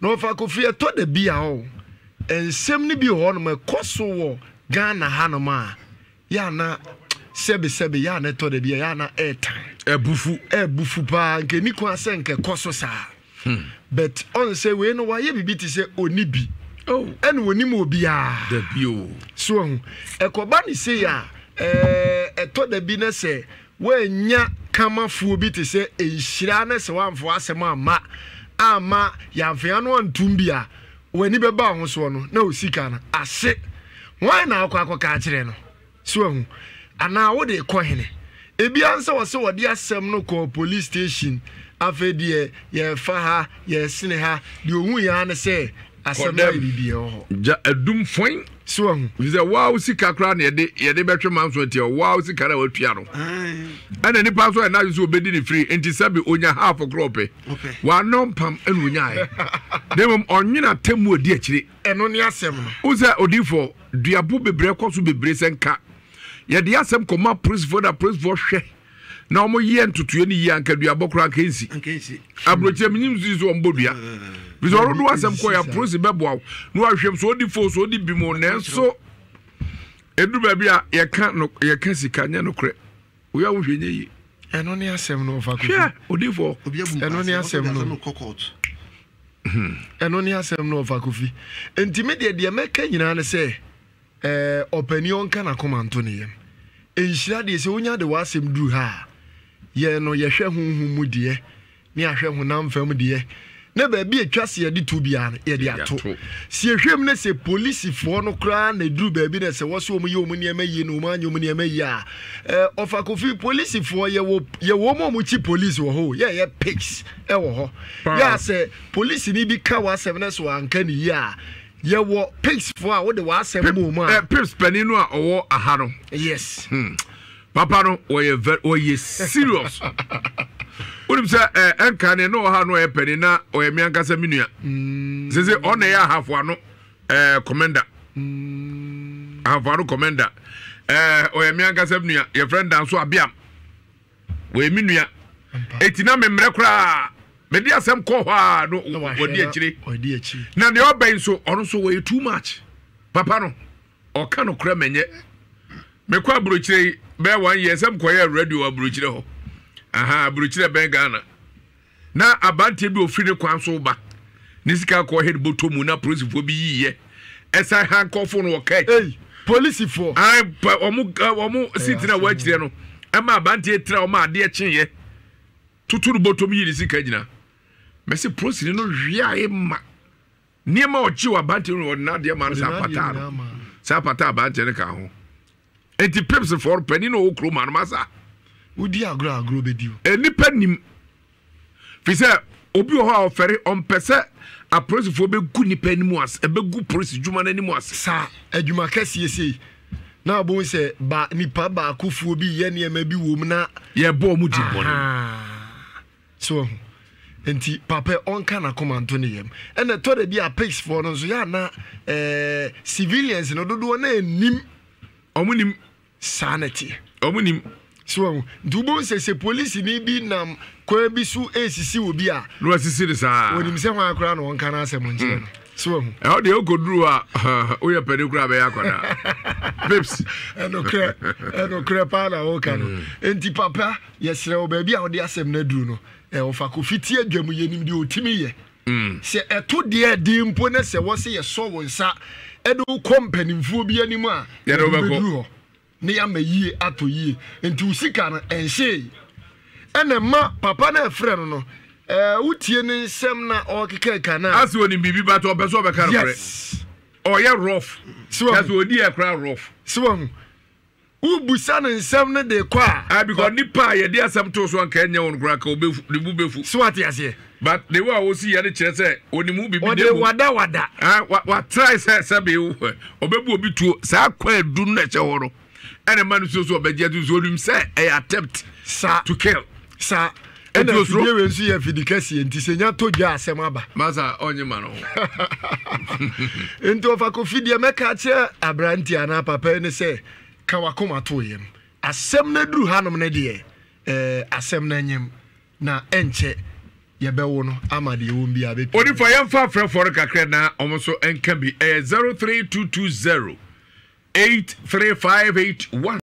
[SPEAKER 6] na ɔfa kofi ɛtɔ da bi a ɔ nsɛm no bi wɔ hɔ ɛkɔ so wɔ ghana hanom a yɛana sɛbesɛbe yɛ a na ɛtɔ da bia yɛ a na ɛɛtan ɛbufu ɛbufu paa nke ni kwan sɛ nkɛkɔ so saa hmm. but ɔn sɛ wei no wayɛ biribi te sɛ ɔni bi oh. ɛna ɔnim obiara dabio so ɔho ɛkɔba ne sei a ɛtɔ da bi na sɛ woanya kamafoɔ bi te sɛ ɛnhyira na sɛ woamfo asɛm amma ama yɛamfea no antom bi a w'ani bɛba wo ho soɔ no na ɔsika no ase wan na akɔ akɔka akyerɛ no so ɔho anaa wode kɔ hene ebia nsa wɔ sɛ wɔde asɛm no kɔɔ police station afei deɛ yɛfa ha yɛsene ha deɛ ɔhu yɛa ne sɛ asɛm no ayɛbibiɛ wɔ hɔ
[SPEAKER 1] gya adum fɔn so ahu sɛ waa wo sika koraa ne yɛde yɛde bɛtwe ma nso ntiɛ waa wo sika no a watua no ɛna nipa nso ɛna adwe sɛ obɛdi ne firi enti sɛbe onya half korɔ pɛ waanɔ mpam ɛna onyaeɛ na mmom ɔnwene atam mu akyire ɛno ne asɛm no wo sɛ odiifoɔ duabo bebree kɔ bebree sɛ nka yɛde asɛm kɔma presifoɔ na presifoɔ hwɛ na ɔmo yɛ ntutuo ne yie ankaduabɔ koraa nkansi aburokyerɛ mi nyim sisi wɔn bɔ dua mm. bisɛ ɔno do asɛm kɔ yɛ polisi bɛboa wo na wahwɛ so odi fo so odi bi mu nanso edu baabi a yɛka no yɛka sika nyɛ nokorɛ oyɛ awo hwɛ nye
[SPEAKER 6] yie. ɛno ne asɛm no ɔfa koko hwɛ odi fo hmm. ɛno ne asɛm no ɛno ne asɛm no ɔfa kofi ntumi deɛ deɛ mɛka nyinaa ne sɛ. Eh, ɔpani ɔnka n'akoma nto ne yɛm nhyira deɛ sɛ wonya de w'asɛm duru ha a yɛn no yɛhwɛ honhom mu deɛ ne ahwɛ honam fam deɛ na baabi atwa se yɛde to biara no yɛde ato sɛ yɛhwɛm no sɛ polisifoɔ no koraa na ɛduru baabi na sɛ wɔ so yi yɛ nneɛma yie na ɔm anyɛ ɔm nneɛma yie a eh, ɔfa kofi polisifoɔ yɛwɔ yɛwɔ ɔm ɔm kyi polisi wɔ hɔ yɛyɛ pigs ɛwɔ hɔ yɛ a polisini bi ka wɔ asɛm no so anka ne yie a yɛwɔ pimsfoɔ a wode w'asɛm mu mu a pims eh, panin no a ɔwɔ aha
[SPEAKER 1] no yes hmm. papa no ɔyɛ very serious wonim sɛ ɛɛ eh, ɛnka ne na ɔha no ɔyɛ panin na ɔyɛ mi ankasa mi nua hmm. sese ɔna yɛ ahafo ano ɛɛ eh, kɔmɛnda hmm. ahafo ano kɔmɛnda ɛɛ ɔyɛ mi ankasa mi nua yɛfrɛ ndanso abiam ɔyɛ mi nua etina mɛmɛrɛ koraa mede asɛm kɔ hɔ a no wɔdi akyire na deɛ ɔbɛn so ɔno so wɔyɛ too much papa no ɔka no kora manyɛ mekɔ aburokyire yi bɛɛ wan yɛ sɛ mkɔyɛ radio aburokyire hɔ aha aburokyire bɛn ghana na abanteɛ bi ofiri ne kwan so ba ne sika kɔ head bɔtɔ mu na polisifoɔ bi yiiɛ ɛsan ha nkɔfo no wɔkae polisifoɔ ɔmo ɔmo siiti na wɔakyire no ɛma abanteɛ tira ɔmo adeɛ kyeeɛ tutu no bɔtɔ mu yi ne sika gyina mɛsi polisi no hwia yi ma nneɛma wa wɔ abante no ɔde nadeɛ ma no saa pata no saa pata abante no ka ho eti pips fɔr panin na ɔwɔ kurom ano masa. agro agro agorɔ bɛdi o. enipa eh, nim fi sɛ obi wɔ hɔ a ɔfɛre ɔmpɛ
[SPEAKER 6] sɛ apolisifoɔ bɛgu nipa anim ase ɛbɛgu polisi dwuma no anim ase. saa adwuma kɛseɛ sei na abo sɛ ba nipa baakofoɔ bi yɛ nneɛma bi wɔ mu na. yɛ bɔ ɔmo di bɔnne. so nti papa ɔnka na kɔmanto ne yam ɛna ɛtɔ da bi a pacefoɔ no nso yɛana eh, civilians no dodoɔ na ɛnim ɔmo nim saa na teɛ ɔmo nim so nti wobɛhu sɛ sɛ polisini bi nam kwaa bi so ɛsisi wɔ bi a na wasisi no saa ɔnim sɛ hwan koraa na ɔnka no asɛm nkyerɛ no mm. so ɛho deɛ wokɔduru a woyɛ pani koraa bɛyɛ akɔdaa bips ɛnokorɛ paa na woka no mm. enti papa yɛserɛ wo baabi a wode asɛm no aduru no ɔfa kofitie adwam yɛnim deɛ ɔtumi yɛ mm. sɛ ɛto deɛ di mpo ne sɛ wɔ sɛ yɛsɔ wo nsa ɛde wokɔ mpanimfoɔ bi anim a yɛdebɛduru hɔ ne yɛama yie atɔ yie nti wo sika no ɛnhyee ɛna ma papa no ɛfrɛ no no wotie ne nsɛm na ɔkekaka no ase ɔnim biribi ba to ɔpɛ sɛ ɔbɛka no frɛ ɔyɛ rof sɛ ɔdi
[SPEAKER 1] ɛkora rof sɛ wahu wobusa ne nsɛm no de kɔ a ah, nipa a yɛde asɛm to so anka ɛnyɛ wo nokora ka ne mu bɛfu so wate aseɛ but ne wo a wɔsi yɛ no kyerɛ sɛ ɔnimu bibi ɔde watrae sɛ sɛbe ɔbɛbu obi tuo saa kɔ adu no ɛkyɛ hɔ no ɛne ma no suo so ɔbɛgye to so onim sɛ ɛyɛ attempt
[SPEAKER 6] sa to kill sa ɛna afidie wei nso yɛ afidi kɛseɛ nti sɛ nya to gya asɛm aba
[SPEAKER 1] masa ɔnye ma no
[SPEAKER 6] nti ɔfa kɔfidie mɛka kyerɛ aberanti anaa papa ne sɛ ka wakoma toeɛ no asɛm no aduru hanom no deɛ eh, asɛm no anyim na ɛnkyɛ yɛbɛwo no ama deɛ ɛwɔ bi a bɛpi
[SPEAKER 1] onifa yɛmfa afrɛfoɔ no kakra na ɔmo nso nka bi ɛyɛ 03220 83581